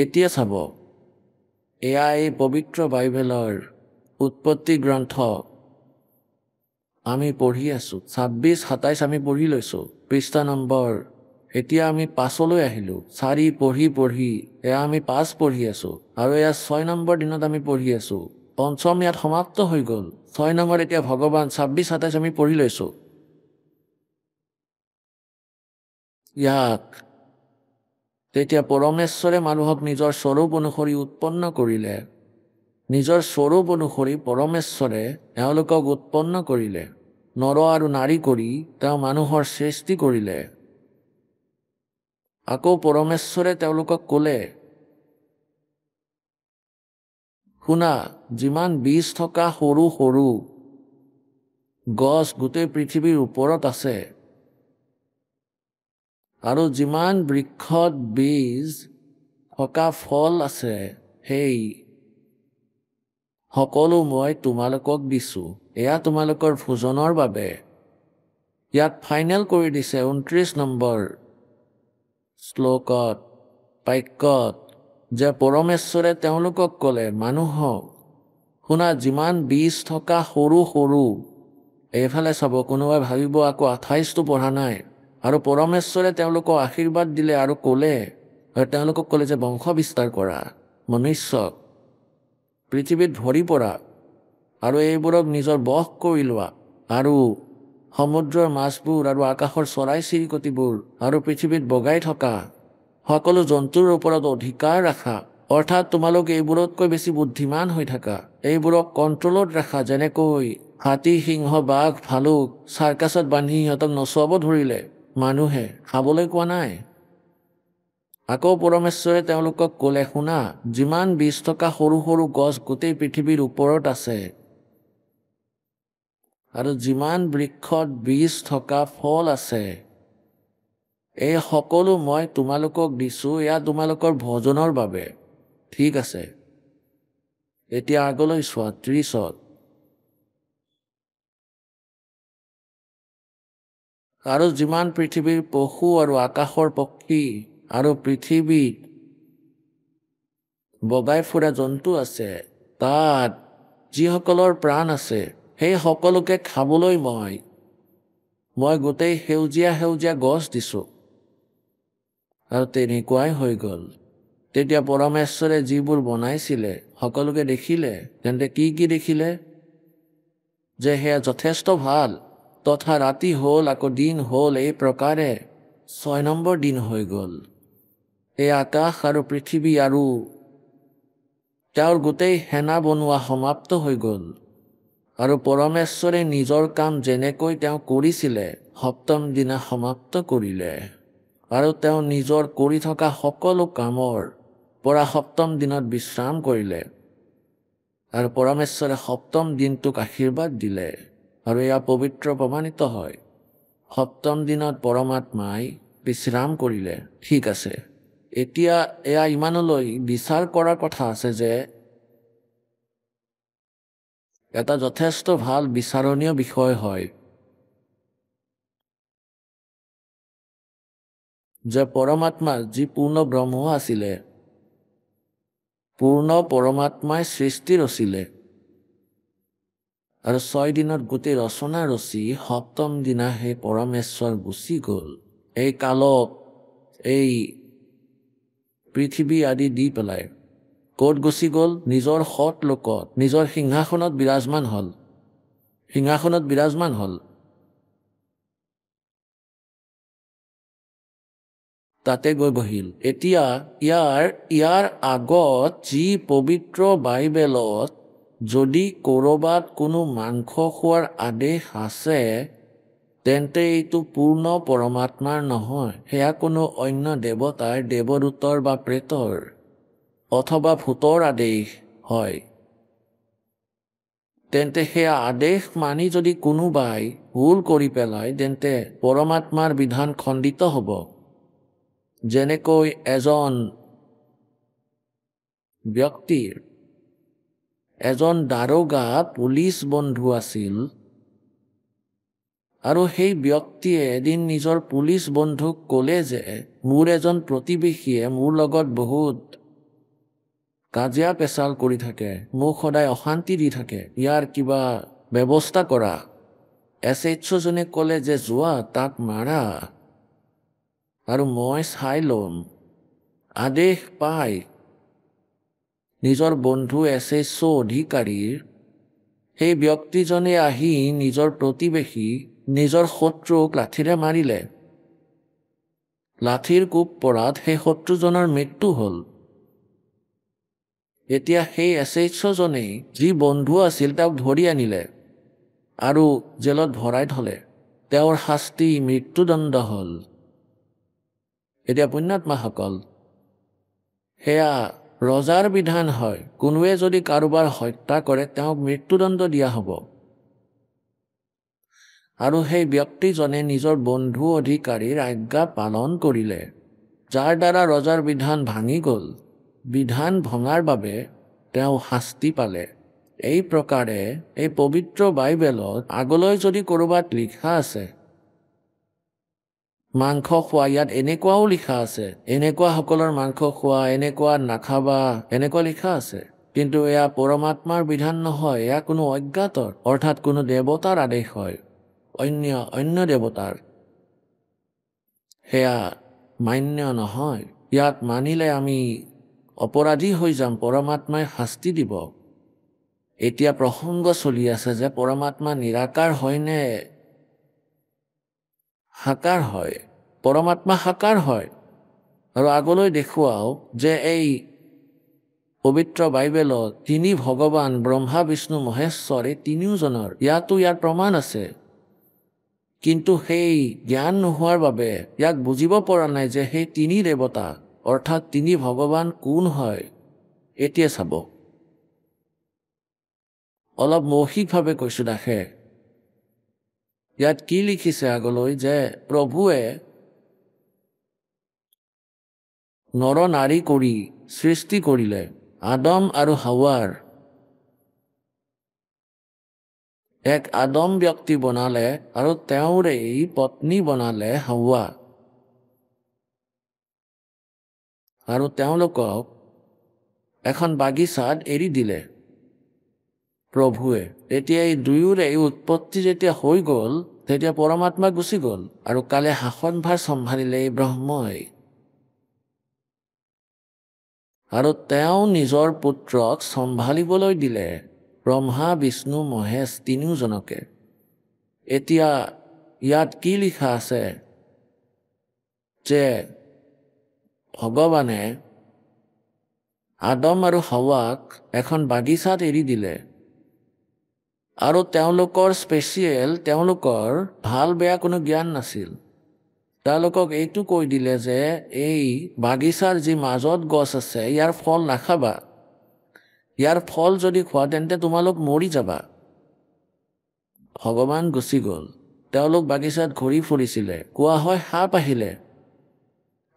এতিয়া চাব এয়া এই পবিত্ৰ বাইবেলৰ উৎপত্তি গ্ৰন্থ আমি পঢ়ি আছোঁ ছাব্বিছ সাতাইছ আমি পঢ়ি লৈছোঁ পৃষ্ঠা নম্বৰ এতিয়া আমি পাছলৈ আহিলোঁ চাৰি পঢ়ি পঢ়ি এয়া আমি পাঁচ পঢ়ি আছোঁ আৰু এয়া ছয় নম্বৰ দিনত আমি পঢ়ি আছোঁ পঞ্চম ইয়াত সমাপ্ত হৈ গ'ল ছয় নম্বৰ এতিয়া ভগৱান ছাব্বিছ সাতাইছ আমি পঢ়ি লৈছোঁ ইয়াক তেতিয়া পৰমেশ্বৰে মানুহক নিজৰ স্বৰূপ অনুসৰি উৎপন্ন কৰিলে নিজৰ স্বৰূপ অনুসৰি পৰমেশ্বৰে এওঁলোকক উৎপন্ন কৰিলে নৰ আৰু নাৰী কৰি তেওঁ মানুহৰ সৃষ্টি কৰিলে আকৌ পৰমেশ্বৰে তেওঁলোকক ক'লে শুনা যিমান বীজ থকা সৰু সৰু গছ গোটেই পৃথিৱীৰ ওপৰত আছে আৰু যিমান বৃক্ষত বীজ থকা ফল আছে সেই সকলো মই তোমালোকক দিছোঁ এয়া তোমালোকৰ ভোজনৰ বাবে ইয়াত ফাইনেল কৰি দিছে ঊনত্ৰিছ নম্বৰ শ্লোকত বাক্যত যে পৰমেশ্বৰে তেওঁলোকক ক'লে মানুহক শুনা যিমান বীজ থকা সৰু সৰু এইফালে চাব কোনোবাই ভাবিব আকৌ আঠাইছটো পঢ়া নাই আৰু পৰমেশ্বৰে তেওঁলোকক আশীৰ্বাদ দিলে আৰু ক'লে তেওঁলোকক ক'লে যে বংশ বিস্তাৰ কৰা মনুষ্যক পৃথিৱীত ভৰি পৰা আৰু এইবোৰক নিজৰ বস কৰি লোৱা আৰু সমুদ্ৰৰ মাছবোৰ আৰু আকাশৰ চৰাই চিৰিকটিবোৰ আৰু পৃথিৱীত বগাই থকা সকলো জন্তুৰ ওপৰত অধিকাৰ ৰাখা অৰ্থাৎ তোমালোক এইবোৰতকৈ বেছি বুদ্ধিমান হৈ থকা এইবোৰক কণ্ট্ৰলত ৰাখা যেনেকৈ হাতী সিংহ বাঘ ভালুক চাৰ্কাছত বান্ধি সিহঁতক নচুৱাব ধৰিলে মানুহে খাবলৈ কোৱা নাই আকৌ পৰমেশ্বৰে তেওঁলোকক ক'লে শুনা যিমান বিছ টকা সৰু সৰু গছ গোটেই পৃথিৱীৰ ওপৰত আছে আৰু যিমান বৃক্ষত বীজ থকা ফল আছে এই সকলো মই তোমালোকক দিছোঁ এয়া তোমালোকৰ ভজনৰ বাবে ঠিক আছে এতিয়া আগলৈ চোৱা ত্ৰিছত আৰু যিমান পৃথিৱীৰ পশু আৰু আকাশৰ পক্ষী আৰু পৃথিৱীত বগাই ফুৰা জন্তু আছে তাত যিসকলৰ প্ৰাণ আছে সেই সকলোকে খাবলৈ মই মই গোটেই সেউজীয়া সেউজীয়া গছ দিছোঁ আৰু তেনেকুৱাই হৈ গ'ল তেতিয়া পৰমেশ্বৰে যিবোৰ বনাইছিলে সকলোকে দেখিলে তেন্তে কি কি দেখিলে যে সেয়া যথেষ্ট ভাল তথা ৰাতি হ'ল আকৌ দিন হ'ল এই প্ৰকাৰে ছয় নম্বৰ দিন হৈ গ'ল এই আকাশ আৰু পৃথিৱী আৰু তেওঁৰ গোটেই সেনা বনোৱা সমাপ্ত হৈ গ'ল আৰু পৰমেশ্বৰে নিজৰ কাম যেনেকৈ তেওঁ কৰিছিলে সপ্তম দিনা সমাপ্ত কৰিলে আৰু তেওঁ নিজৰ কৰি থকা সকলো কামৰ পৰা সপ্তম দিনত বিশ্ৰাম কৰিলে আৰু পৰমেশ্বৰে সপ্তম দিনটোক আশীৰ্বাদ দিলে আৰু এয়া পবিত্ৰ প্ৰমাণিত হয় সপ্তম দিনত পৰমাত্মাই বিশ্ৰাম কৰিলে ঠিক আছে এতিয়া এয়া ইমানলৈ বিচাৰ কৰাৰ কথা আছে যে এটা যথেষ্ট ভাল বিচাৰণীয় বিষয় হয় যে পৰমাত্মা যি পূৰ্ণ ব্ৰহ্ম আছিলে পূৰ্ণ পৰমাত্মাই সৃষ্টি ৰচিলে আৰু ছয় দিনত গোটেই ৰচনা ৰচি সপ্তম দিনা সেই পৰমেশ্বৰ গুচি গ'ল এই কালক এই পৃথিৱী আদি দি পেলায় ক'ত গুচি গ'ল নিজৰ সৎ লোকত নিজৰ সিংহাসনত বিৰাজমান হ'ল সিংহাসনত বিৰাজমান হ'ল তাতে গৈ বহিল এতিয়া ইয়াৰ ইয়াৰ আগত যি পবিত্ৰ বাইবেলত যদি ক'ৰবাত কোনো মাংস খোৱাৰ আদেশ আছে তেন্তে এইটো পূৰ্ণ পৰমাত্মাৰ নহয় সেয়া কোনো অন্য দেৱতাৰ দেৱদূতৰ বা প্ৰেতৰ অথবা ভূতৰ আদেশ হয় তেন্তে সেয়া আদেশ মানি যদি কোনোবাই ভুল কৰি পেলায় তেন্তে পৰমাত্মাৰ বিধান খণ্ডিত হ'ব যেনেকৈ এজন ব্যক্তিৰ এজন দাৰোগা পুলিচ বন্ধু আছিল আৰু সেই ব্যক্তিয়ে এদিন নিজৰ পুলিচ বন্ধুক ক'লে যে মোৰ এজন প্ৰতিবেশীয়ে মোৰ লগত বহুত কাজিয়া পেচাল কৰি থাকে মোক সদায় অশান্তি দি থাকে ইয়াৰ কিবা ব্যৱস্থা কৰা এছ এইচ অ'জনে ক'লে যে যোৱা তাক মাৰা আৰু মই চাই ল'ম আদেশ পাই নিজৰ বন্ধু এছ এইচ অ' অধিকাৰীৰ সেই ব্যক্তিজনে আহি নিজৰ প্ৰতিবেশী নিজৰ শত্ৰুক লাঠিৰে মাৰিলে লাঠিৰ কোব পৰাত সেই শত্ৰুজনৰ মৃত্যু হ'ল এতিয়া সেই এছ এইচ যি বন্ধু আছিল তেওঁক ধৰি আনিলে আৰু জেলত ভৰাই থলে তেওঁৰ শাস্তি মৃত্যুদণ্ড হ'ল এতিয়া পুণ্যাত্মাসকল সেয়া ৰজাৰ বিধান হয় কোনোৱে যদি কাৰোবাৰ হত্যা কৰে তেওঁক মৃত্যুদণ্ড দিয়া হ'ব আৰু সেই ব্যক্তিজনে নিজৰ বন্ধু অধিকাৰীৰ আজ্ঞা পালন কৰিলে যাৰ দ্বাৰা ৰজাৰ বিধান ভাঙি গ'ল বিধান ভঙাৰ বাবে তেওঁ শাস্তি পালে এই প্ৰকাৰে এই পবিত্ৰ বাইবেলত আগলৈ যদি ক'ৰবাত লিখা আছে মাংস খোৱা ইয়াত এনেকুৱাও লিখা আছে এনেকুৱাসকলৰ মাংস খোৱা এনেকুৱা নাখাবা এনেকুৱা লিখা আছে কিন্তু এয়া পৰমাত্মাৰ বিধান নহয় এয়া কোনো অজ্ঞাতৰ অৰ্থাৎ কোনো দেৱতাৰ আদেশ হয় অন্য অন্য দেৱতাৰ সেয়া মান্য নহয় ইয়াত মানিলে আমি অপৰাধী হৈ যাম পৰমাত্মাই শাস্তি দিব এতিয়া প্ৰসংগ চলি আছে যে পৰমাত্মা নিৰাকাৰ হয়নে সাকাৰ হয় পৰমাত্মা সাকাৰ হয় আৰু আগলৈ দেখুৱাওক যে এই পবিত্ৰ বাইবেলত তিনি ভগৱান ব্ৰহ্মা বিষ্ণু মহেশ্বৰ এই তিনিওজনৰ ইয়াতো ইয়াৰ প্ৰমাণ আছে কিন্তু সেই জ্ঞান নোহোৱাৰ বাবে ইয়াক বুজিব পৰা নাই যে সেই তিনি দেৱতা অৰ্থাৎ তিনি ভগৱান কোন হয় এতিয়া চাব অলপ মৌখিকভাৱে কৈছোঁ দাসে ইয়াত কি লিখিছে আগলৈ যে প্ৰভুৱে নৰ নাৰী কৰি সৃষ্টি কৰিলে আদম আৰু হাৱাৰ এক আদম ব্যক্তি বনালে আৰু তেওঁৰেই পত্নী বনালে হাৱা আৰু তেওঁলোকক এখন বাগিচাত এৰি দিলে প্ৰভুৱে তেতিয়া এই দুয়োৰে এই উৎপত্তি যেতিয়া হৈ গ'ল তেতিয়া পৰমাত্মা গুচি গ'ল আৰু কালি শাসন ভাৰ চম্ভালিলে এই ব্ৰহ্মই আৰু তেওঁ নিজৰ পুত্ৰক চম্ভালিবলৈ দিলে ব্ৰহ্মা বিষ্ণু মহেশ তিনিওজনকে এতিয়া ইয়াত কি লিখা আছে যে ভগৱানে আদম আৰু হৱাক এখন বাগিচাত এৰি দিলে আৰু তেওঁলোকৰ স্পেচিয়েল তেওঁলোকৰ ভাল বেয়া কোনো জ্ঞান নাছিল তেওঁলোকক এইটো কৈ দিলে যে এই বাগিচাৰ যি মাজত গছ আছে ইয়াৰ ফল নাখাবা ইয়াৰ ফল যদি খোৱা তেন্তে তোমালোক মৰি যাবা ভগৱান গুচি গ'ল তেওঁলোক বাগিচাত ঘূৰি ফুৰিছিলে কোৱা হয় সাপ আহিলে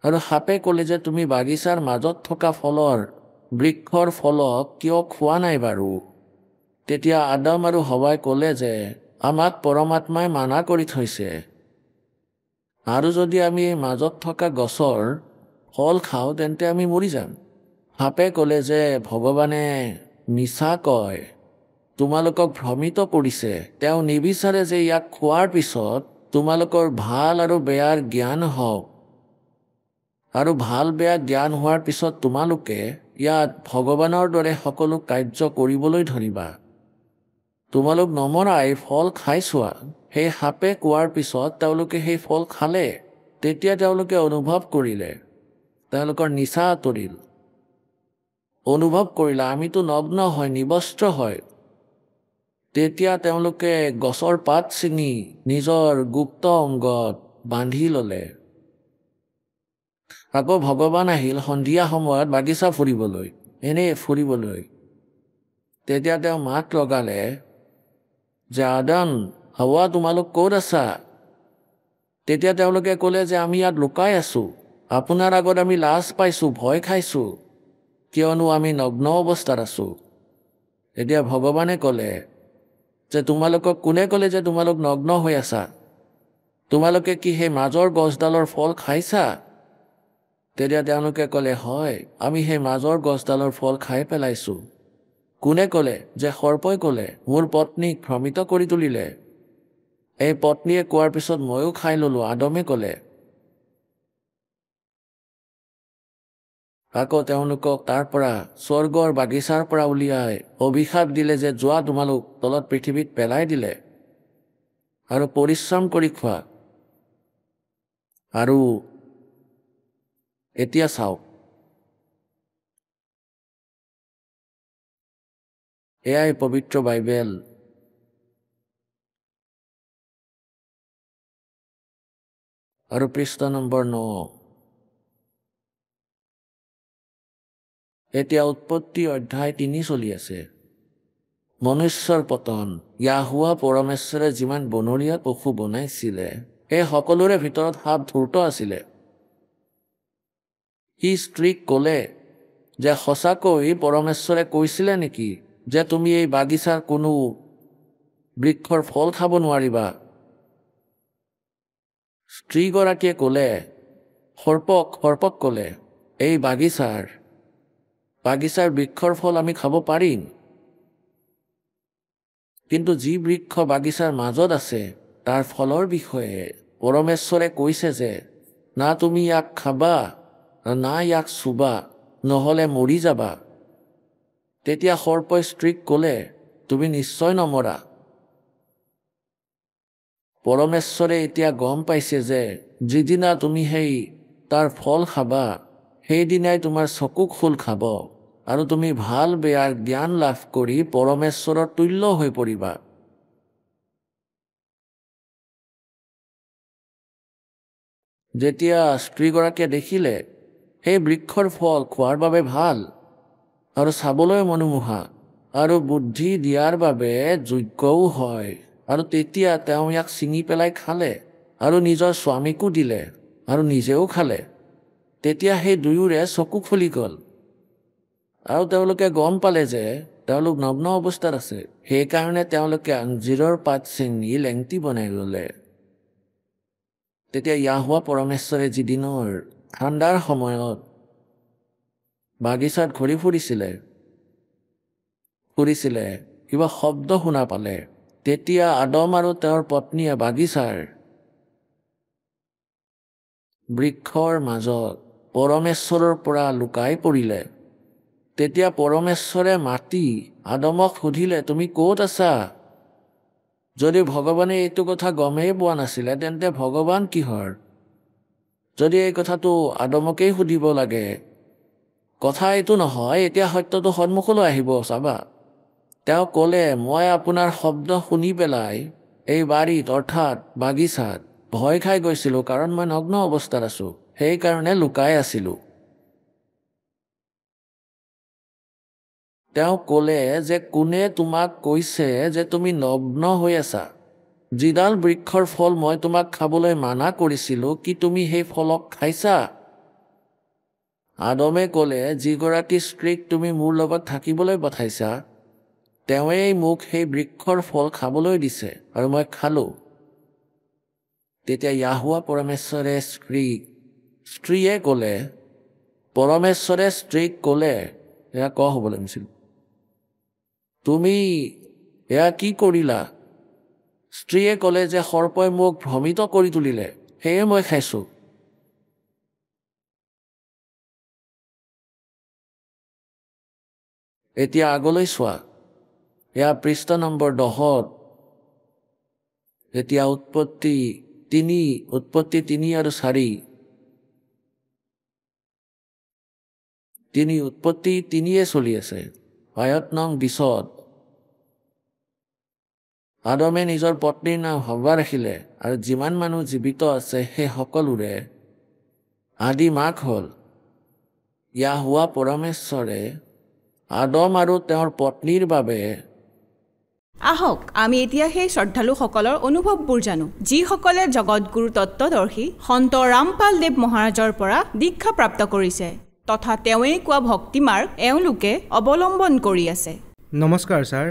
আৰু সাপে ক'লে যে তুমি বাগিচাৰ মাজত থকা ফলৰ বৃক্ষৰ ফলক কিয় খোৱা নাই বাৰু তেতিয়া আদম আৰু হৱাই ক'লে যে আমাক পৰমাত্মাই মানা কৰি থৈছে আৰু যদি আমি মাজত থকা গছৰ ফল খাওঁ তেন্তে আমি মৰি যাম সাপে ক'লে যে ভগৱানে মিছা কয় তোমালোকক ভ্ৰমিত কৰিছে তেওঁ নিবিচাৰে যে ইয়াক খোৱাৰ পিছত তোমালোকৰ ভাল আৰু বেয়াৰ জ্ঞান হওক আৰু ভাল বেয়া জ্ঞান হোৱাৰ পিছত তোমালোকে ইয়াত ভগৱানৰ দৰে সকলো কাৰ্য কৰিবলৈ ধৰিবা তোমালোক নমৰাই ফল খাই চোৱা সেই সাপে কোৱাৰ পিছত তেওঁলোকে সেই ফল খালে তেতিয়া তেওঁলোকে অনুভৱ কৰিলে তেওঁলোকৰ নিচা আঁতৰিল অনুভৱ কৰিলে আমিতো নগ্ন হয় নিবস্ত্ৰ হয় তেতিয়া তেওঁলোকে গছৰ পাত ছিঙি নিজৰ গুপ্ত অংগত বান্ধি ল'লে আকৌ ভগৱান আহিল সন্ধিয়া সময়ত বাগিচা ফুৰিবলৈ এনেই ফুৰিবলৈ তেতিয়া তেওঁ মাত লগালে যে আদান হৱা তোমালোক ক'ত আছা তেতিয়া তেওঁলোকে ক'লে যে আমি ইয়াত লুকাই আছোঁ আপোনাৰ আগত আমি লাজ পাইছোঁ ভয় খাইছোঁ কিয়নো আমি নগ্ন অৱস্থাত আছোঁ এতিয়া ভগৱানে ক'লে যে তোমালোকক কোনে ক'লে যে তোমালোক নগ্ন হৈ আছা তোমালোকে কি সেই মাজৰ গছডালৰ ফল খাইছা তেতিয়া তেওঁলোকে ক'লে হয় আমি সেই মাজৰ গছডালৰ ফল খাই পেলাইছোঁ কোনে ক'লে যে সৰ্পই ক'লে মোৰ পত্নীক ভ্ৰমিত কৰি তুলিলে এই পত্নীয়ে কোৱাৰ পিছত ময়ো খাই ল'লোঁ আদমে ক'লে আকৌ তেওঁলোকক তাৰ পৰা স্বৰ্গৰ বাগিচাৰ পৰা উলিয়াই অভিশাপ দিলে যে যোৱা তোমালোক তলত পৃথিৱীত পেলাই দিলে আৰু পৰিশ্ৰম কৰি খোৱা আৰু এতিয়া চাওক এয়াই পবিত্ৰ বাইবেল আৰু পৃষ্ঠ নম্বৰ ন এতিয়া উৎপত্তি অধ্যায় তিনি চলি আছে মনুষ্যৰ পতন ইয়া হোৱা পৰমেশ্বৰে যিমান বনৰীয়া পশু বনাইছিলে সেই সকলোৰে ভিতৰত সাপ ধূৰ্ত আছিলে সি স্ত্ৰীক ক'লে যে সঁচাকৈ পৰমেশ্বৰে কৈছিলে নেকি যে তুমি এই বাগিচাৰ কোনো বৃক্ষৰ ফল খাব নোৱাৰিবা স্ত্ৰীগৰাকীয়ে ক'লে সৰ্পক সৰ্পক ক'লে এই বাগিচাৰ বাগিচাৰ বৃক্ষৰ ফল আমি খাব পাৰিম কিন্তু যি বৃক্ষ বাগিচাৰ মাজত আছে তাৰ ফলৰ বিষয়ে পৰমেশ্বৰে কৈছে যে না তুমি ইয়াক খাবা নাই ইয়াক চুবা নহ'লে মৰি যাবা তেতিয়া সৰ্পই স্ত্ৰীক ক'লে তুমি নিশ্চয় নমৰা পৰমেশ্বৰে এতিয়া গম পাইছে যে যিদিনা তুমি সেই তাৰ ফল খাবা সেইদিনাই তোমাৰ চকু খোল খাব আৰু তুমি ভাল বেয়াৰ জ্ঞান লাভ কৰি পৰমেশ্বৰৰ তুল্য হৈ পৰিবা যেতিয়া স্ত্ৰীগৰাকীয়ে দেখিলে সেই বৃক্ষৰ ফল খোৱাৰ বাবে ভাল আৰু চাবলৈ মনোমোহা আৰু বুদ্ধি দিয়াৰ বাবে যোগ্যও হয় আৰু তেতিয়া তেওঁ ইয়াক ছিঙি পেলাই খালে আৰু নিজৰ স্বামীকো দিলে আৰু নিজেও খালে তেতিয়া সেই দুয়োৰে চকু খুলি গ'ল আৰু তেওঁলোকে গম পালে যে তেওঁলোক নগ্ন অৱস্থাত আছে সেইকাৰণে তেওঁলোকে আঞ্জিৰৰ পাত ছিঙি লেংটি বনাই ল'লে তেতিয়া ইয়াহুৱা পৰমেশ্বৰে যিদিনৰ ঠাণ্ডাৰ সময়ত বাগিচাত ঘূৰি ফুৰিছিলে ফুৰিছিলে কিবা শব্দ শুনা পালে তেতিয়া আদম আৰু তেওঁৰ পত্নীয়ে বাগিচাৰ বৃক্ষৰ মাজত পৰমেশ্বৰৰ পৰা লুকাই পৰিলে তেতিয়া পৰমেশ্বৰে মাতি আদমক সুধিলে তুমি ক'ত আছা যদি ভগৱানে এইটো কথা গমেই পোৱা নাছিলে তেন্তে ভগৱান কিহৰ যদি এই কথাটো আদমকেই সুধিব লাগে কথা এইটো নহয় এতিয়া সত্যটো সন্মুখলৈ আহিব চাবা তেওঁ ক'লে মই আপোনাৰ শব্দ শুনি পেলাই এই বাৰীত অৰ্থাৎ বাগিচাত ভয় খাই গৈছিলোঁ কাৰণ মই নগ্ন অৱস্থাত আছোঁ সেইকাৰণে লুকাই আছিলোঁ তেওঁ ক'লে যে কোনে তোমাক কৈছে যে তুমি নগ্ন হৈ আছা যিডাল বৃক্ষৰ ফল মই তোমাক খাবলৈ মানা কৰিছিলোঁ কি তুমি সেই ফলক খাইছা আদমে ক'লে যিগৰাকী স্ত্ৰীক তুমি মোৰ লগত থাকিবলৈ পঠাইছা তেওঁৱেই মোক সেই বৃক্ষৰ ফল খাবলৈ দিছে আৰু মই খালোঁ তেতিয়া য়াহুৱা পৰমেশ্বৰে স্ত্ৰী স্ত্ৰীয়ে ক'লে পৰমেশ্বৰে স্ত্ৰীক ক'লে এয়া ক হ'ব লাগিছিল তুমি এয়া কি কৰিলা স্ত্ৰীয়ে ক'লে যে সৰ্পই মোক ভ্ৰমিত কৰি তুলিলে সেয়ে মই খাইছোঁ এতিয়া আগলৈ চোৱা এয়া পৃষ্ঠ নম্বৰ দহত এতিয়া উৎপত্তি তিনি উৎপত্তি তিনি আৰু চাৰি তিনি উৎপত্তি তিনিয়ে চলি আছে আয়ত নং বিছত আদমে নিজৰ পত্নীৰ নাম হবা ৰাখিলে আৰু যিমান মানুহ জীৱিত আছে সেই সকলোৰে আদি মাক হ'ল ইয়া হোৱা পৰমেশ্বৰে আদম আৰু তেওঁৰ পত্নীৰ বাবে আহক আমি এতিয়া সেই শ্ৰদ্ধালুসকলৰ অনুভৱবোৰ জানো যিসকলে জগতগুৰু তত্ত্বদৰ্শী সন্ত ৰামপাল দেৱ মহাৰাজৰ পৰা দীক্ষা প্ৰাপ্ত কৰিছে তথা তেওঁৱেই কোৱা ভক্তিমাৰ্গ এওঁলোকে অৱলম্বন কৰি আছে নমস্কাৰ ছাৰ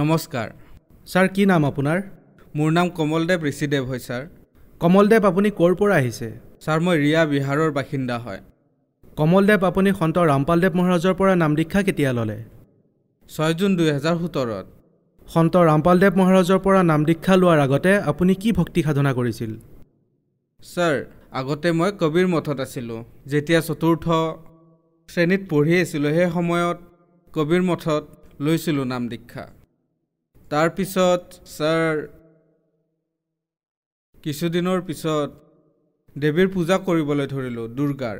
নমস্কাৰ ছাৰ কি নাম আপোনাৰ মোৰ নাম কমলদেৱ ঋষিদেৱ হয় ছাৰ কমলদেৱ আপুনি ক'ৰ পৰা আহিছে ছাৰ মই ৰিয়া বিহাৰৰ বাসিন্দা হয় কমলদেৱ আপুনি সন্ত ৰামপালদেৱ মহাৰাজৰ পৰা নাম দীক্ষা কেতিয়া ল'লে ছয় জুন দুহেজাৰ সোতৰত সন্ত ৰামপালদেৱ মহাৰাজৰ পৰা নাম দীক্ষা লোৱাৰ আগতে আপুনি কি ভক্তি সাধনা কৰিছিল ছাৰ আগতে মই কবিৰ মঠত আছিলোঁ যেতিয়া চতুৰ্থ শ্ৰেণীত পঢ়ি আছিলোঁ সেই সময়ত কবিৰ মঠত লৈছিলোঁ নাম দীক্ষা তাৰপিছত ছাৰ কিছুদিনৰ পিছত দেৱীৰ পূজা কৰিবলৈ ধৰিলোঁ দুৰ্গাৰ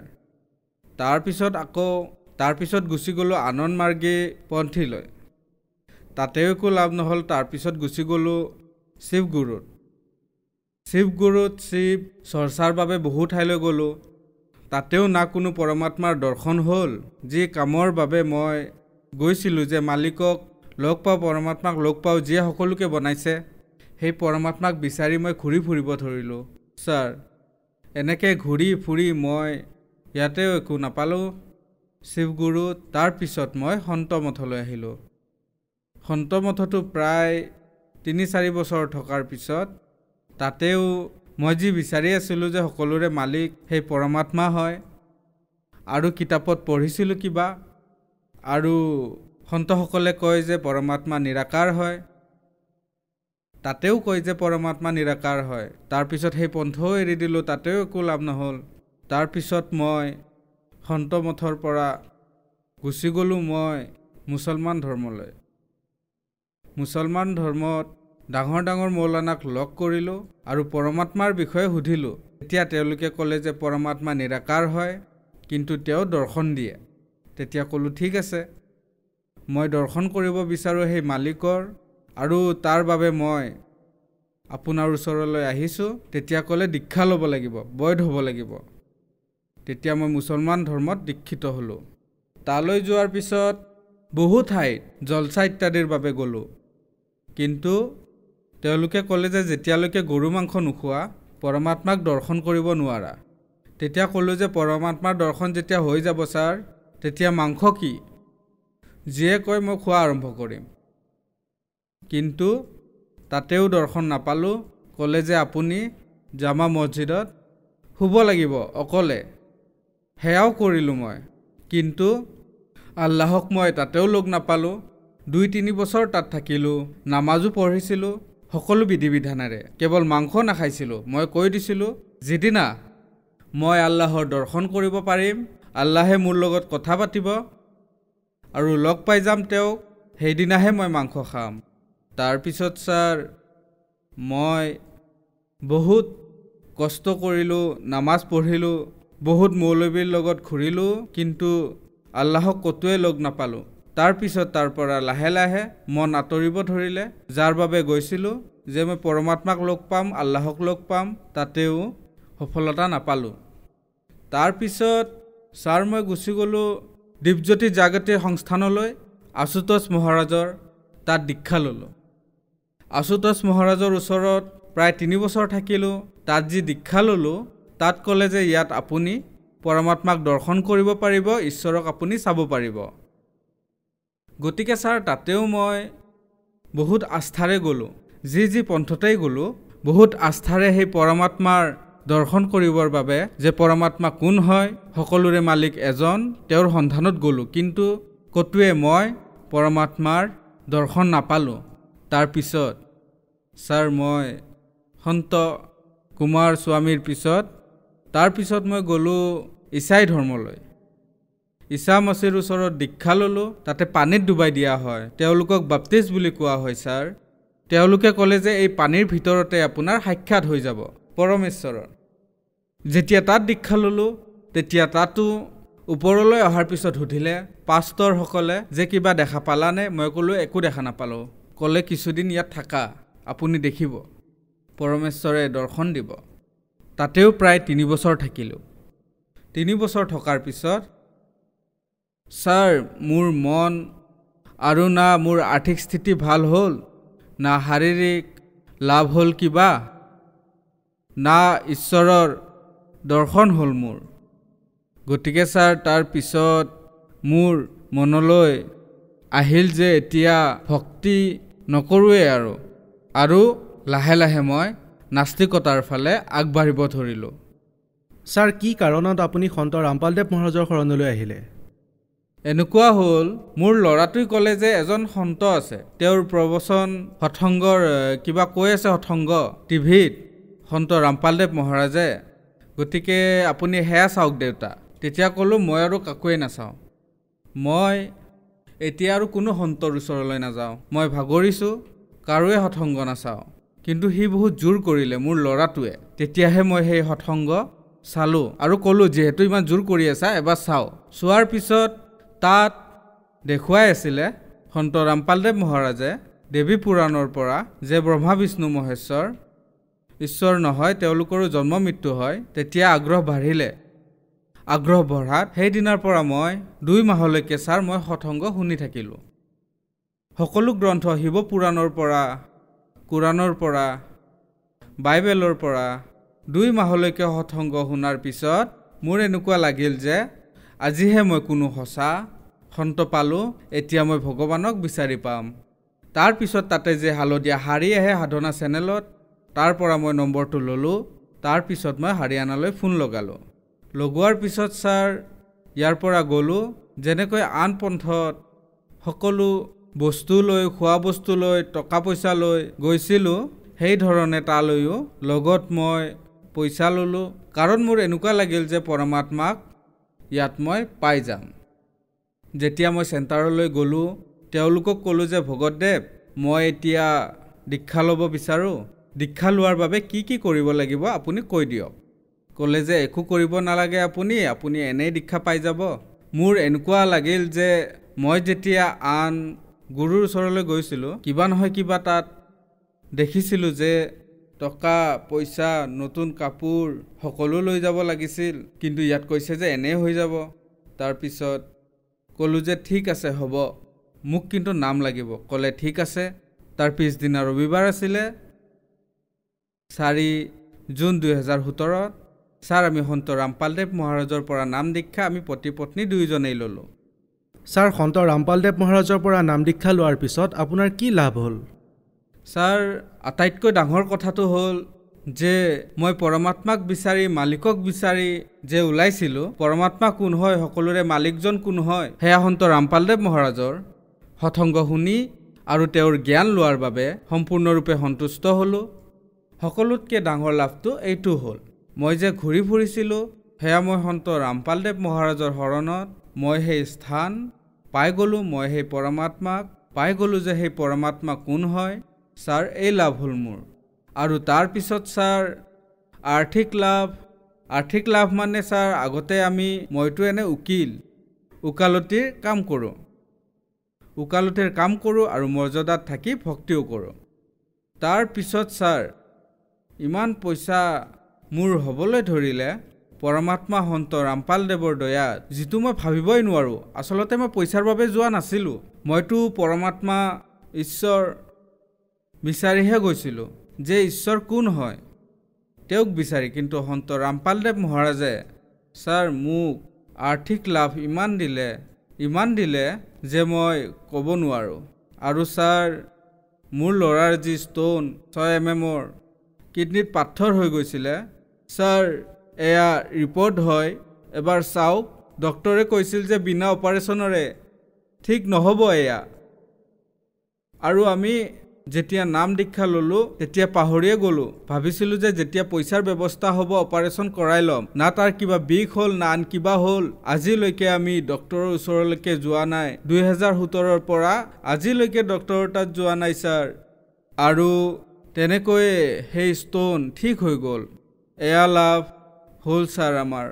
তাৰপিছত আকৌ তাৰপিছত গুচি গ'লোঁ আনন্দ মাৰ্গে পন্থীলৈ তাতেও একো লাভ নহ'ল তাৰপিছত গুচি গ'লোঁ শিৱগুৰুত শিৱগুৰুত শিৱ চৰ্চাৰ বাবে বহু ঠাইলৈ গ'লোঁ তাতেও না কোনো পৰমাত্মাৰ দৰ্শন হ'ল যি কামৰ বাবে মই গৈছিলোঁ যে মালিকক লগ পাওঁ পৰমাত্মাক লগ পাওঁ যিয়ে সকলোকে বনাইছে সেই পৰমাত্মাক বিচাৰি মই ঘূৰি ফুৰিব ধৰিলোঁ ছাৰ এনেকৈ ঘূৰি ফুৰি মই ইয়াতেও একো নাপালোঁ শিৱগুৰু তাৰপিছত মই সন্তমঠলৈ আহিলোঁ সন্তমঠতো প্ৰায় তিনি চাৰি বছৰ থকাৰ পিছত তাতেও মই যি বিচাৰি আছিলোঁ যে সকলোৰে মালিক সেই পৰমাত্মা হয় আৰু কিতাপত পঢ়িছিলোঁ কিবা আৰু সন্তসকলে কয় যে পৰমাত্মা নিৰাকাৰ হয় তাতেও কয় যে পৰমাত্মা নিৰাকাৰ হয় তাৰপিছত সেই পন্থও এৰি দিলোঁ তাতেও একো লাভ নহ'ল তাৰপিছত মই সন্তমঠৰ পৰা গুচি গ'লোঁ মই মুছলমান ধৰ্মলৈ মুছলমান ধৰ্মত ডাঙৰ ডাঙৰ মৌলানাক লগ কৰিলোঁ আৰু পৰমাত্মাৰ বিষয়ে সুধিলোঁ তেতিয়া তেওঁলোকে ক'লে যে পৰমাত্মা নিৰাকাৰ হয় কিন্তু তেওঁ দৰ্শন দিয়ে তেতিয়া ক'লোঁ ঠিক আছে মই দৰ্শন কৰিব বিচাৰোঁ সেই মালিকৰ আৰু তাৰ বাবে মই আপোনাৰ ওচৰলৈ আহিছোঁ তেতিয়া ক'লে দীক্ষা ল'ব লাগিব বৈধ হ'ব লাগিব তেতিয়া মই মুছলমান ধৰ্মত দীক্ষিত হ'লোঁ তালৈ যোৱাৰ পিছত বহু ঠাইত জলচা ইত্যাদিৰ বাবে গ'লোঁ কিন্তু তেওঁলোকে ক'লে যে যেতিয়ালৈকে গৰু মাংস নোখোৱা পৰমাত্মাক দৰ্শন কৰিব নোৱাৰা তেতিয়া ক'লোঁ যে পৰমাত্মাৰ দৰ্শন যেতিয়া হৈ যাব ছাৰ তেতিয়া মাংস কি যিয়ে কয় মই খোৱা আৰম্ভ কৰিম কিন্তু তাতেও দৰ্শন নাপালোঁ ক'লে যে আপুনি জামা মছজিদত শুব লাগিব অকলে সেয়াও কৰিলোঁ মই কিন্তু আল্লাহক মই তাতেও লগ নাপালোঁ দুই তিনি বছৰ তাত থাকিলোঁ নামাজো পঢ়িছিলোঁ সকলো বিধি বিধানেৰে কেৱল মাংস নাখাইছিলোঁ মই কৈ দিছিলোঁ যিদিনা মই আল্লাহৰ দৰ্শন কৰিব পাৰিম আল্লাহে মোৰ লগত কথা পাতিব আৰু লগ পাই যাম তেওঁক সেইদিনাহে মই মাংস খাম তাৰপিছত ছাৰ মই বহুত কষ্ট কৰিলোঁ নামাজ পঢ়িলোঁ বহুত মৌলবীৰ লগত ঘূৰিলোঁ কিন্তু আল্লাহক ক'তোৱে লগ নাপালোঁ তাৰপিছত তাৰ পৰা লাহে লাহে মন আঁতৰিব ধৰিলে যাৰ বাবে গৈছিলোঁ যে মই পৰমাত্মাক লগ পাম আল্লাহক লগ পাম তাতেও সফলতা নাপালোঁ তাৰপিছত ছাৰ মই গুচি গ'লোঁ দীপজ্যোতি জাগতি সংস্থানলৈ আশুতোষ মহাৰাজৰ তাত দীক্ষা ল'লোঁ আশুতোষ মহাৰাজৰ ওচৰত প্ৰায় তিনি বছৰ থাকিলোঁ তাত যি দীক্ষা ল'লোঁ তাত ক'লে যে ইয়াত আপুনি পৰমাত্মাক দৰ্শন কৰিব পাৰিব ঈশ্বৰক আপুনি চাব পাৰিব গতিকে ছাৰ তাতেও মই বহুত আস্থাৰে গ'লোঁ যি যি পন্থতেই গ'লোঁ বহুত আস্থাৰে সেই পৰমাত্মাৰ দৰ্শন কৰিবৰ বাবে যে পৰমাত্মা কোন হয় সকলোৰে মালিক এজন তেওঁৰ সন্ধানত গ'লোঁ কিন্তু ক'তোৱে মই পৰমাত্মাৰ দৰ্শন নাপালোঁ তাৰপিছত ছাৰ মই সন্ত কুমাৰ স্বামীৰ পিছত তাৰপিছত মই গ'লোঁ ইছাই ধৰ্মলৈ ইছা মচিৰ ওচৰত দীক্ষা ল'লোঁ তাতে পানীত ডুবাই দিয়া হয় তেওঁলোকক বাপ্তিজ বুলি কোৱা হয় ছাৰ তেওঁলোকে ক'লে যে এই পানীৰ ভিতৰতে আপোনাৰ সাক্ষাৎ হৈ যাব পৰমেশ্বৰৰ যেতিয়া তাত দীক্ষা ললোঁ তেতিয়া তাতো ওপৰলৈ অহাৰ পিছত সুধিলে পাষ্টৰসকলে যে কিবা দেখা পালানে মই ক'লোঁ একো দেখা নাপালোঁ ক'লে কিছুদিন ইয়াত থাকা আপুনি দেখিব পৰমেশ্বৰে দৰ্শন দিব তাতেও প্ৰায় তিনি বছৰ থাকিলোঁ তিনি বছৰ থকাৰ পিছত ছাৰ মোৰ মন আৰু না মোৰ আৰ্থিক স্থিতি ভাল হ'ল না শাৰীৰিক লাভ হ'ল কিবা না ঈশ্বৰৰ দৰ্শন হ'ল মোৰ গতিকে ছাৰ তাৰ পিছত মোৰ মনলৈ আহিল যে এতিয়া ভক্তি নকৰোঁৱে আৰু আৰু লাহে লাহে মই নাস্তিকতাৰ ফালে আগবাঢ়িব ধৰিলোঁ ছাৰ কি কাৰণত আপুনি সন্ত ৰামপালদেৱ মহাৰাজৰ শৰণলৈ আহিলে এনেকুৱা হ'ল মোৰ ল'ৰাটোৱে ক'লে যে এজন সন্ত আছে তেওঁৰ প্ৰৱচন সৎসংগৰ কিবা কৈ আছে সৎসংগ টিভিত সন্ত ৰামপালদেৱ মহাৰাজে গতিকে আপুনি সেয়া চাওক দেউতা তেতিয়া ক'লোঁ মই আৰু কাকোৱে নাচাওঁ মই এতিয়া আৰু কোনো সন্তৰ ওচৰলৈ নাযাওঁ মই ভাগৰিছোঁ কাৰোৱে সৎসংগ নাচাওঁ কিন্তু সি বহুত জোৰ কৰিলে মোৰ ল'ৰাটোৱে তেতিয়াহে মই সেই সৎসংগ চালোঁ আৰু ক'লোঁ যিহেতু ইমান জোৰ কৰি আছা এবাৰ চাওঁ চোৱাৰ পিছত তাত দেখুৱাই আছিলে সন্ত ৰামপালদেৱ মহাৰাজে দেৱী পুৰাণৰ পৰা যে ব্ৰহ্মা বিষ্ণু মহেশ্বৰ ঈশ্বৰ নহয় তেওঁলোকৰো জন্ম মৃত্যু হয় তেতিয়া আগ্ৰহ বাঢ়িলে আগ্ৰহ বঢ়াত সেইদিনাৰ পৰা মই দুই মাহলৈকে ছাৰ মই সৎসংগ শুনি থাকিলোঁ সকলো গ্ৰন্থ শিৱ পুৰাণৰ পৰা কোৰাণৰ পৰা বাইবেলৰ পৰা দুই মাহলৈকে সৎসংগ শুনাৰ পিছত মোৰ এনেকুৱা লাগিল যে আজিহে মই কোনো সঁচা সন্ত পালোঁ এতিয়া মই ভগৱানক বিচাৰি পাম তাৰপিছত তাতে যে হালধীয়া শাৰী আহে সাধনা চেনেলত তাৰ পৰা মই নম্বৰটো ল'লোঁ তাৰপিছত মই হাৰিয়ানালৈ ফোন লগালোঁ লগোৱাৰ পিছত ছাৰ ইয়াৰ পৰা গ'লোঁ যেনেকৈ আন পন্থত সকলো বস্তু লৈ খোৱা বস্তু লৈ টকা পইচা লৈ গৈছিলোঁ সেইধৰণে তালৈও লগত মই পইচা ল'লোঁ কাৰণ মোৰ এনেকুৱা লাগিল যে পৰমাত্মাক ইয়াত মই পাই যাম যেতিয়া মই চেণ্টাৰলৈ গ'লোঁ তেওঁলোকক ক'লোঁ যে ভগতদেৱ মই এতিয়া দীক্ষা ল'ব বিচাৰোঁ দীক্ষা লোৱাৰ বাবে কি কি কৰিব লাগিব আপুনি কৈ দিয়ক ক'লে যে একো কৰিব নালাগে আপুনি আপুনি এনেই দীক্ষা পাই যাব মোৰ এনেকুৱা লাগিল যে মই যেতিয়া আন গুৰুৰ ওচৰলৈ গৈছিলোঁ কিবা নহয় কিবা তাত দেখিছিলোঁ যে টকা পইচা নতুন কাপোৰ সকলো লৈ যাব লাগিছিল কিন্তু ইয়াত কৈছে যে এনেই হৈ যাব তাৰপিছত ক'লোঁ যে ঠিক আছে হ'ব মোক কিন্তু নাম লাগিব ক'লে ঠিক আছে তাৰ পিছদিনা ৰবিবাৰ আছিলে চাৰি জুন দুহেজাৰ সোতৰত ছাৰ আমি সন্ত ৰামপালদেৱ মহাৰাজৰ পৰা নাম দীক্ষা আমি পতি পত্নী দুয়োজনেই ল'লোঁ ছাৰ সন্ত ৰামপালদেৱ মহাৰাজৰ পৰা নাম দীক্ষা লোৱাৰ পিছত আপোনাৰ কি লাভ হ'ল ছাৰ আটাইতকৈ ডাঙৰ কথাটো হ'ল যে মই পৰমাত্মাক বিচাৰি মালিকক বিচাৰি যে ওলাইছিলোঁ পৰমাত্মা কোন হয় সকলোৰে মালিকজন কোন হয় সেয়া সন্ত ৰামপালদেৱ মহাৰাজৰ সৎসংগ শুনি আৰু তেওঁৰ জ্ঞান লোৱাৰ বাবে সম্পূৰ্ণৰূপে সন্তুষ্ট হ'লোঁ সকলোতকৈ ডাঙৰ লাভটো এইটো হ'ল মই যে ঘূৰি ফুৰিছিলোঁ সেয়া মই সন্ত ৰামপালদেৱ মহাৰাজৰ শৰণত মই সেই স্থান পাই গ'লোঁ মই সেই পৰমাত্মাক পাই গ'লোঁ যে সেই পৰমাত্মা কোন হয় ছাৰ এই লাভ হ'ল মোৰ আৰু তাৰপিছত ছাৰ আৰ্থিক লাভ আৰ্থিক লাভ মানে ছাৰ আগতে আমি মইতো এনে উকিল উকালতিৰ কাম কৰোঁ উকালতিৰ কাম কৰোঁ আৰু মৰ্যাদাত থাকি ভক্তিও কৰোঁ তাৰপিছত ছাৰ ইমান পইচা মোৰ হ'বলৈ ধৰিলে পৰমাত্মা সন্ত ৰামপালদেৱৰ দয়া যিটো মই ভাবিবই নোৱাৰোঁ আচলতে মই পইচাৰ বাবে যোৱা নাছিলোঁ মইতো পৰমাত্মা ঈশ্বৰ বিচাৰিহে গৈছিলোঁ যে ঈশ্বৰ কোন হয় তেওঁক বিচাৰি কিন্তু সন্ত ৰামপালদেৱ মহাৰাজে ছাৰ মোক আৰ্থিক লাভ ইমান দিলে ইমান দিলে যে মই ক'ব নোৱাৰোঁ আৰু ছাৰ মোৰ ল'ৰাৰ যি ষ্ট'ন ছয় এম এমৰ কিডনীত পাথৰ হৈ গৈছিলে ছাৰ এয়া ৰিপৰ্ট হয় এবাৰ চাওক ডক্টৰে কৈছিল যে বিনা অপাৰেশ্যনেৰে ঠিক নহ'ব এয়া আৰু আমি যেতিয়া নাম দীক্ষা ললোঁ তেতিয়া পাহৰিয়ে গ'লোঁ ভাবিছিলোঁ যে যেতিয়া পইচাৰ ব্যৱস্থা হ'ব অপাৰেশ্যন কৰাই ল'ম না তাৰ কিবা বিষ হ'ল না আন কিবা হ'ল আজিলৈকে আমি ডক্তৰৰ ওচৰলৈকে যোৱা নাই দুহেজাৰ সোতৰৰ পৰা আজিলৈকে ডক্টৰৰ তাত যোৱা নাই ছাৰ আৰু তেনেকৈয়ে সেই ষ্টোন ঠিক হৈ গ'ল এয়া লাভ হ'ল ছাৰ আমাৰ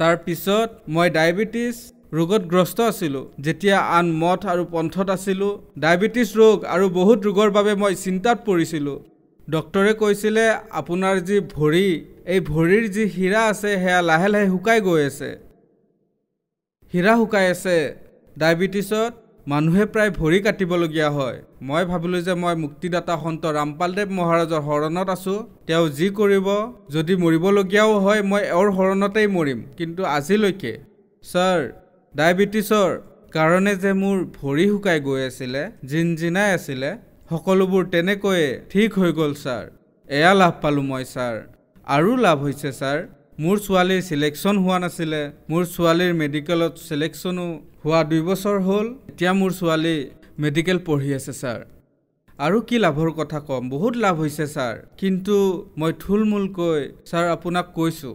তাৰপিছত মই ডায়েবেটিছ ৰোগত গ্ৰস্ত আছিলোঁ যেতিয়া আন মঠ আৰু পন্থত আছিলোঁ ডায়েবেটিছ ৰোগ আৰু বহুত ৰোগৰ বাবে মই চিন্তাত পৰিছিলোঁ ডক্টৰে কৈছিলে আপোনাৰ যি ভৰি এই ভৰিৰ যি হীৰা আছে সেয়া লাহে লাহে শুকাই গৈ আছে হীৰা শুকাই আছে ডায়েবেটিছত মানুহে প্ৰায় ভৰি কাটিবলগীয়া হয় মই ভাবিলোঁ যে মই মুক্তিদাতা সন্ত ৰামপালদেৱ মহাৰাজৰ শৰণত আছোঁ তেওঁ যি কৰিব যদি মৰিবলগীয়াও হয় মই এওঁৰ শৰণতেই মৰিম কিন্তু আজিলৈকে ছাৰ ডায়েবেটিছৰ কাৰণে যে মোৰ ভৰি শুকাই গৈ আছিলে জিনজিনাই আছিলে সকলোবোৰ তেনেকৈয়ে ঠিক হৈ গ'ল ছাৰ এয়া লাভ পালোঁ মই ছাৰ আৰু লাভ হৈছে ছাৰ মোৰ ছোৱালীৰ ছিলেকশ্যন হোৱা নাছিলে মোৰ ছোৱালীৰ মেডিকেলত ছিলেকশ্যনো হোৱা দুই বছৰ হ'ল এতিয়া মোৰ ছোৱালী মেডিকেল পঢ়ি আছে ছাৰ আৰু কি লাভৰ কথা ক'ম বহুত লাভ হৈছে ছাৰ কিন্তু মই থুল মূলকৈ ছাৰ আপোনাক কৈছোঁ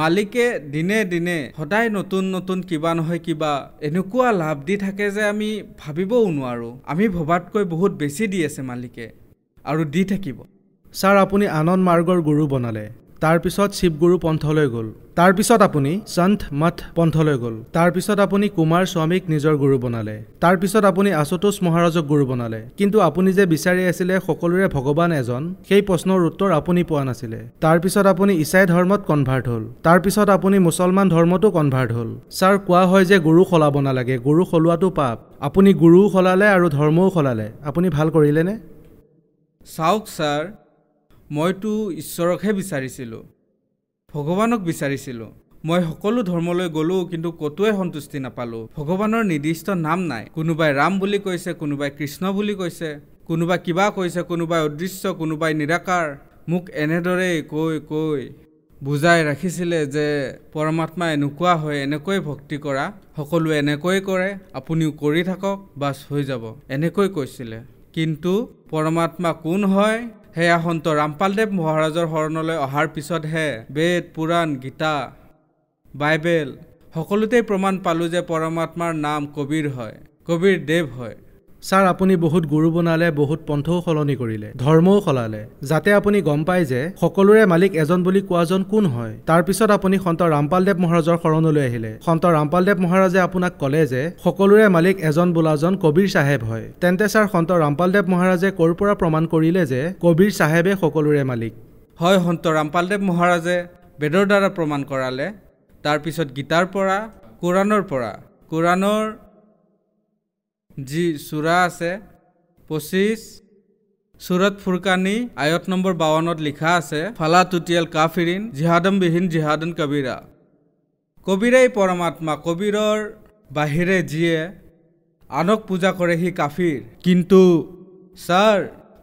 মালিকে দিনে দিনে সদায় নতুন নতুন কিবা নহয় কিবা এনেকুৱা লাভ দি থাকে যে আমি ভাবিবও নোৱাৰোঁ আমি ভবাতকৈ বহুত বেছি দি আছে মালিকে আৰু দি থাকিব ছাৰ আপুনি আনন্দ মাৰ্গৰ গুৰু বনালে তাৰপিছত শিৱগুৰু পন্থলৈ গ'ল তাৰপিছত আপুনি সন্থ মঠ পন্থলৈ গ'ল তাৰপিছত আপুনি কুমাৰ স্বামীক নিজৰ গুৰু বনালে তাৰপিছত আপুনি আশুতোষ মহাৰাজক গুৰু বনালে কিন্তু আপুনি যে বিচাৰি আছিলে সকলোৰে ভগৱান এজন সেই প্ৰশ্নৰ উত্তৰ আপুনি পোৱা নাছিলে তাৰপিছত আপুনি ইছাই ধৰ্মত কনভাৰ্ট হ'ল তাৰপিছত আপুনি মুছলমান ধৰ্মতো কনভাৰ্ট হ'ল ছাৰ কোৱা হয় যে গুৰু সলাব নালাগে গুৰু সলোৱাটো পাপ আপুনি গুৰুও সলালে আৰু ধৰ্মও সলালে আপুনি ভাল কৰিলেনে চাওক ছাৰ মইতো ঈশ্বৰকহে বিচাৰিছিলোঁ ভগৱানক বিচাৰিছিলোঁ মই সকলো ধৰ্মলৈ গ'লোঁ কিন্তু ক'তোৱে সন্তুষ্টি নাপালোঁ ভগৱানৰ নিৰ্দিষ্ট নাম নাই কোনোবাই ৰাম বুলি কৈছে কোনোবাই কৃষ্ণ বুলি কৈছে কোনোবাই কিবা কৈছে কোনোবাই অদৃশ্য কোনোবাই নিৰাকাৰ মোক এনেদৰেই কৈ কৈ বুজাই ৰাখিছিলে যে পৰমাত্মা এনেকুৱা হয় এনেকৈ ভক্তি কৰা সকলোৱে এনেকৈ কৰে আপুনিও কৰি থাকক বাছ হৈ যাব এনেকৈ কৈছিলে কিন্তু পৰমাত্মা কোন হয় সেয়া সন্ত ৰামপালদেৱ মহাৰাজৰ শৰণলৈ অহাৰ পিছতহে বেদ পুৰাণ গীতা বাইবেল সকলোতেই প্ৰমাণ পালোঁ যে পৰমাত্মাৰ নাম কবিৰ হয় কবিৰ দেৱ হয় ছাৰ আপুনি বহুত গুৰু বনালে বহুত পন্থও সলনি কৰিলে ধৰ্মও সলালে যাতে আপুনি গম পায় যে সকলোৰে মালিক এজন বুলি কোৱাজন কোন হয় তাৰপিছত আপুনি সন্ত ৰামপালদেৱ মহাৰাজৰ শৰণলৈ আহিলে সন্ত ৰামপালদেৱ মহাৰাজে আপোনাক ক'লে যে সকলোৰে মালিক এজন বোলাজন কবিৰ চাহেব হয় তেন্তে ছাৰ সন্ত ৰামপালদেৱ মহাৰাজে ক'ৰ পৰা প্ৰমাণ কৰিলে যে কবিৰ চাহেবে সকলোৰে মালিক হয় সন্ত ৰামপালদেৱ মহাৰাজে বেদৰ দ্বাৰা প্ৰমাণ কৰালে তাৰপিছত গীতাৰ পৰা কোৰাণৰ পৰা কোৰাণৰ যি চূৰা আছে পঁচিছ চুৰত ফুৰকানী আয়ত নম্বৰ বাৱন্নত লিখা আছে ফালা তুতিয়েল কাফিৰিন জিহাদম বিহীন জিহাদন কবিৰা কবিৰাই পৰমাত্মা কবিৰৰ বাহিৰে যিয়ে আনক পূজা কৰে সি কাফিৰ কিন্তু ছাৰ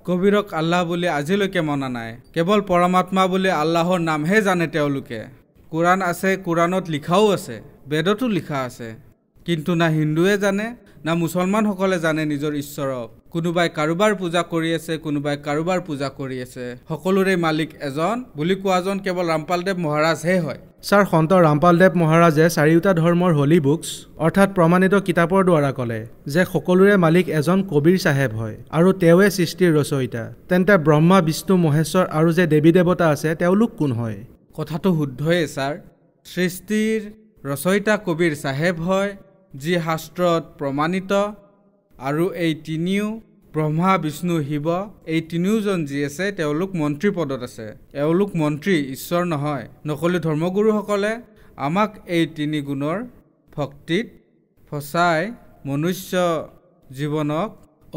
কবিৰক আল্লাহ বুলি আজিলৈকে মনা নাই কেৱল পৰমাত্মা বুলি আল্লাহৰ নামহে জানে তেওঁলোকে কোৰাণ আছে কোৰাণত লিখাও আছে বেদতো লিখা আছে কিন্তু না হিন্দুৱে জানে না মুছলমানসকলে জানে নিজৰ ঈশ্বৰক কোনোবাই কাৰোবাৰ পূজা কৰি আছে কোনোবাই কাৰোবাৰ পূজা কৰি আছে সকলোৰে মালিক এজন বুলি কোৱাজন কেৱল ৰামপাল দেৱ মহাৰাজহে হয় ছাৰ সন্ত ৰামপাল দেৱ মহাৰাজে চাৰিওটা ধৰ্মৰ হলি বুকছ অৰ্থাৎ প্ৰমাণিত কিতাপৰ দ্বাৰা ক'লে যে সকলোৰে মালিক এজন কবিৰ চাহেব হয় আৰু তেওঁৱে সৃষ্টিৰ ৰচয়িতা তেন্তে ব্ৰহ্মা বিষ্ণু মহেশ্বৰ আৰু যে দেৱী দেৱতা আছে তেওঁলোক কোন হয় কথাটো শুদ্ধই ছাৰ সৃষ্টিৰ ৰচয়িতা কবিৰ চাহেব হয় যি শাস্ত্ৰত প্ৰমাণিত আৰু এই তিনিও ব্ৰহ্মা বিষ্ণু শিৱ এই তিনিওজন যি আছে তেওঁলোক মন্ত্ৰী পদত আছে এওঁলোক মন্ত্ৰী ঈশ্বৰ নহয় নকলি ধৰ্মগুৰুসকলে আমাক এই তিনি গুণৰ ভক্তিত ফচাই মনুষ্য জীৱনক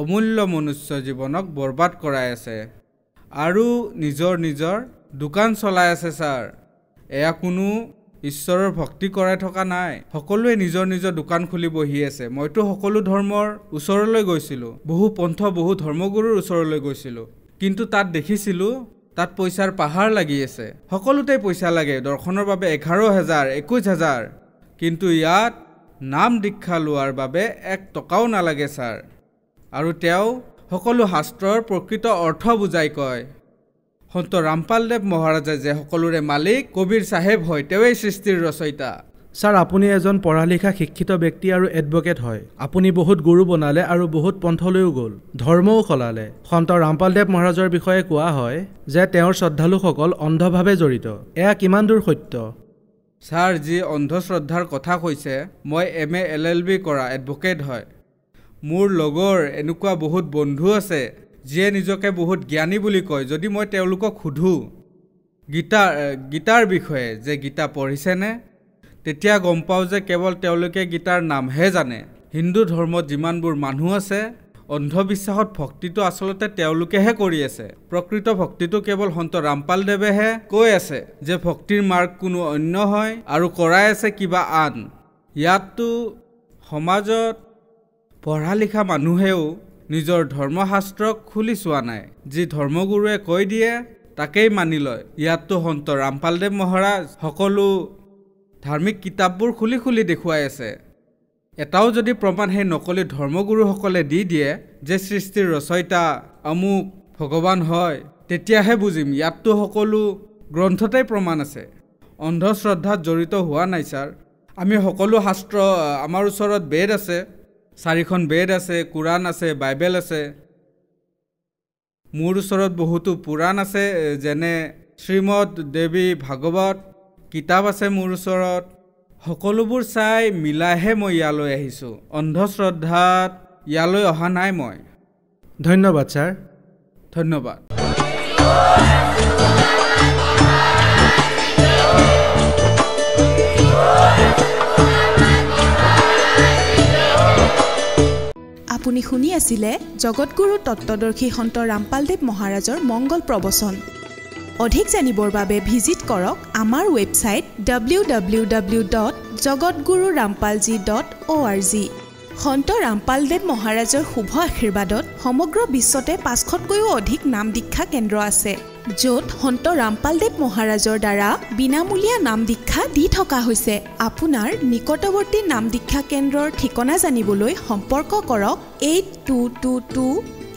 অমূল্য মনুষ্য জীৱনক বৰবাদ কৰাই আছে আৰু নিজৰ নিজৰ দোকান চলাই আছে ছাৰ এয়া কোনো ঈশ্বৰৰ ভক্তি কৰাই থকা নাই সকলোৱে নিজৰ নিজৰ দোকান খুলি বহি আছে মইতো সকলো ধৰ্মৰ ওচৰলৈ গৈছিলোঁ বহু পন্থ বহু ধৰ্মগুৰুৰ ওচৰলৈ গৈছিলোঁ কিন্তু তাত দেখিছিলোঁ তাত পইচাৰ পাহাৰ লাগি আছে সকলোতে পইচা লাগে দৰ্শনৰ বাবে এঘাৰ হাজাৰ একৈছ হাজাৰ কিন্তু ইয়াত নাম দীক্ষা লোৱাৰ বাবে এক টকাও নালাগে ছাৰ আৰু তেওঁ সকলো শাস্ত্ৰৰ প্ৰকৃত অৰ্থ বুজাই কয় সন্ত ৰামপাল দেৱ মহাৰাজে যে সকলোৰে মালিক কবিৰ চাহেব হয় তেওঁৱেই সৃষ্টিৰ ৰচয়িতা ছাৰ আপুনি এজন পঢ়া লিখা শিক্ষিত ব্যক্তি আৰু এডভকেট হয় আপুনি বহুত গুৰু বনালে আৰু বহুত পন্থলৈও গ'ল ধৰ্মও সলালে সন্ত ৰামপাল দেৱ মহাৰাজৰ বিষয়ে কোৱা হয় যে তেওঁৰ শ্ৰদ্ধালুসকল অন্ধভাৱে জড়িত এয়া কিমান দূৰ সত্য ছাৰ যি অন্ধশ্ৰদ্ধাৰ কথা কৈছে মই M A L L B কৰা এডভকেট হয় মোৰ লগৰ এনেকুৱা বহুত বন্ধু আছে যিয়ে নিজকে বহুত জ্ঞানী বুলি কয় যদি মই তেওঁলোকক সোধোঁ গীতা গীতাৰ বিষয়ে যে গীতা পঢ়িছেনে তেতিয়া গম পাওঁ যে কেৱল তেওঁলোকে গীতাৰ নামহে জানে হিন্দু ধৰ্মত যিমানবোৰ মানুহ আছে অন্ধবিশ্বাসত ভক্তিটো আচলতে তেওঁলোকেহে কৰি আছে প্ৰকৃত ভক্তিটো কেৱল সন্ত ৰামপালদেৱেহে কৈ আছে যে ভক্তিৰ মাৰ্গ কোনো অন্য হয় আৰু কৰাই আছে কিবা আন ইয়াততো সমাজত পঢ়া লিখা মানুহেও নিজৰ ধৰ্মশাস্ত্ৰক খুলি চোৱা নাই যি ধৰ্মগুৰুৱে কৈ দিয়ে তাকেই মানি লয় ইয়াততো সন্ত ৰামপালদেৱ মহাৰাজ সকলো ধাৰ্মিক কিতাপবোৰ খুলি খুলি দেখুৱাই আছে এটাও যদি প্ৰমাণ সেই নকলি ধৰ্মগুৰুসকলে দি দিয়ে যে সৃষ্টিৰ ৰচয়িতা অমুক ভগৱান হয় তেতিয়াহে বুজিম ইয়াততো সকলো গ্ৰন্থতেই প্ৰমাণ আছে অন্ধশ্ৰদ্ধাত জড়িত হোৱা নাই ছাৰ আমি সকলো শাস্ত্ৰ আমাৰ ওচৰত বেদ আছে চাৰিখন বেদ আছে কোৰাণ আছে বাইবেল আছে মোৰ ওচৰত বহুতো পুৰাণ আছে যেনে শ্ৰীমদ দেৱী ভাগৱত কিতাপ আছে মোৰ ওচৰত সকলোবোৰ চাই মিলাইহে মই ইয়ালৈ আহিছোঁ অন্ধশ্ৰদ্ধাত ইয়ালৈ অহা নাই মই ধন্যবাদ ছাৰ ধন্যবাদ আপুনি শুনি আছিলে জগতগুৰু তত্বদৰ্শী সন্ত ৰামপালদেৱ মহাৰাজৰ মংগল প্ৰৱচন অধিক জানিবৰ বাবে ভিজিট কৰক আমাৰ website W W W dot Jagatguru Rampalji dot O' R G Sant Rampal দেৱ মহাৰাজৰ শুভ আশীৰ্বাদত সমগ্ৰ বিশ্বতে পাঁচশতকৈও অধিক নাম দীক্ষা কেন্দ্ৰ আছে য'ত সন্ত ৰামপাল দেৱ মহাৰাজৰ দ্বাৰা বিনামূলীয়া নাম দীক্ষা দি থকা হৈছে আপোনাৰ নিকটৱৰ্তী নাম দীক্ষা কেন্দ্ৰৰ ঠিকনা জানিবলৈ সম্পৰ্ক কৰক eight two two two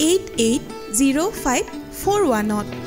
eight eight zero' five four ওৱানত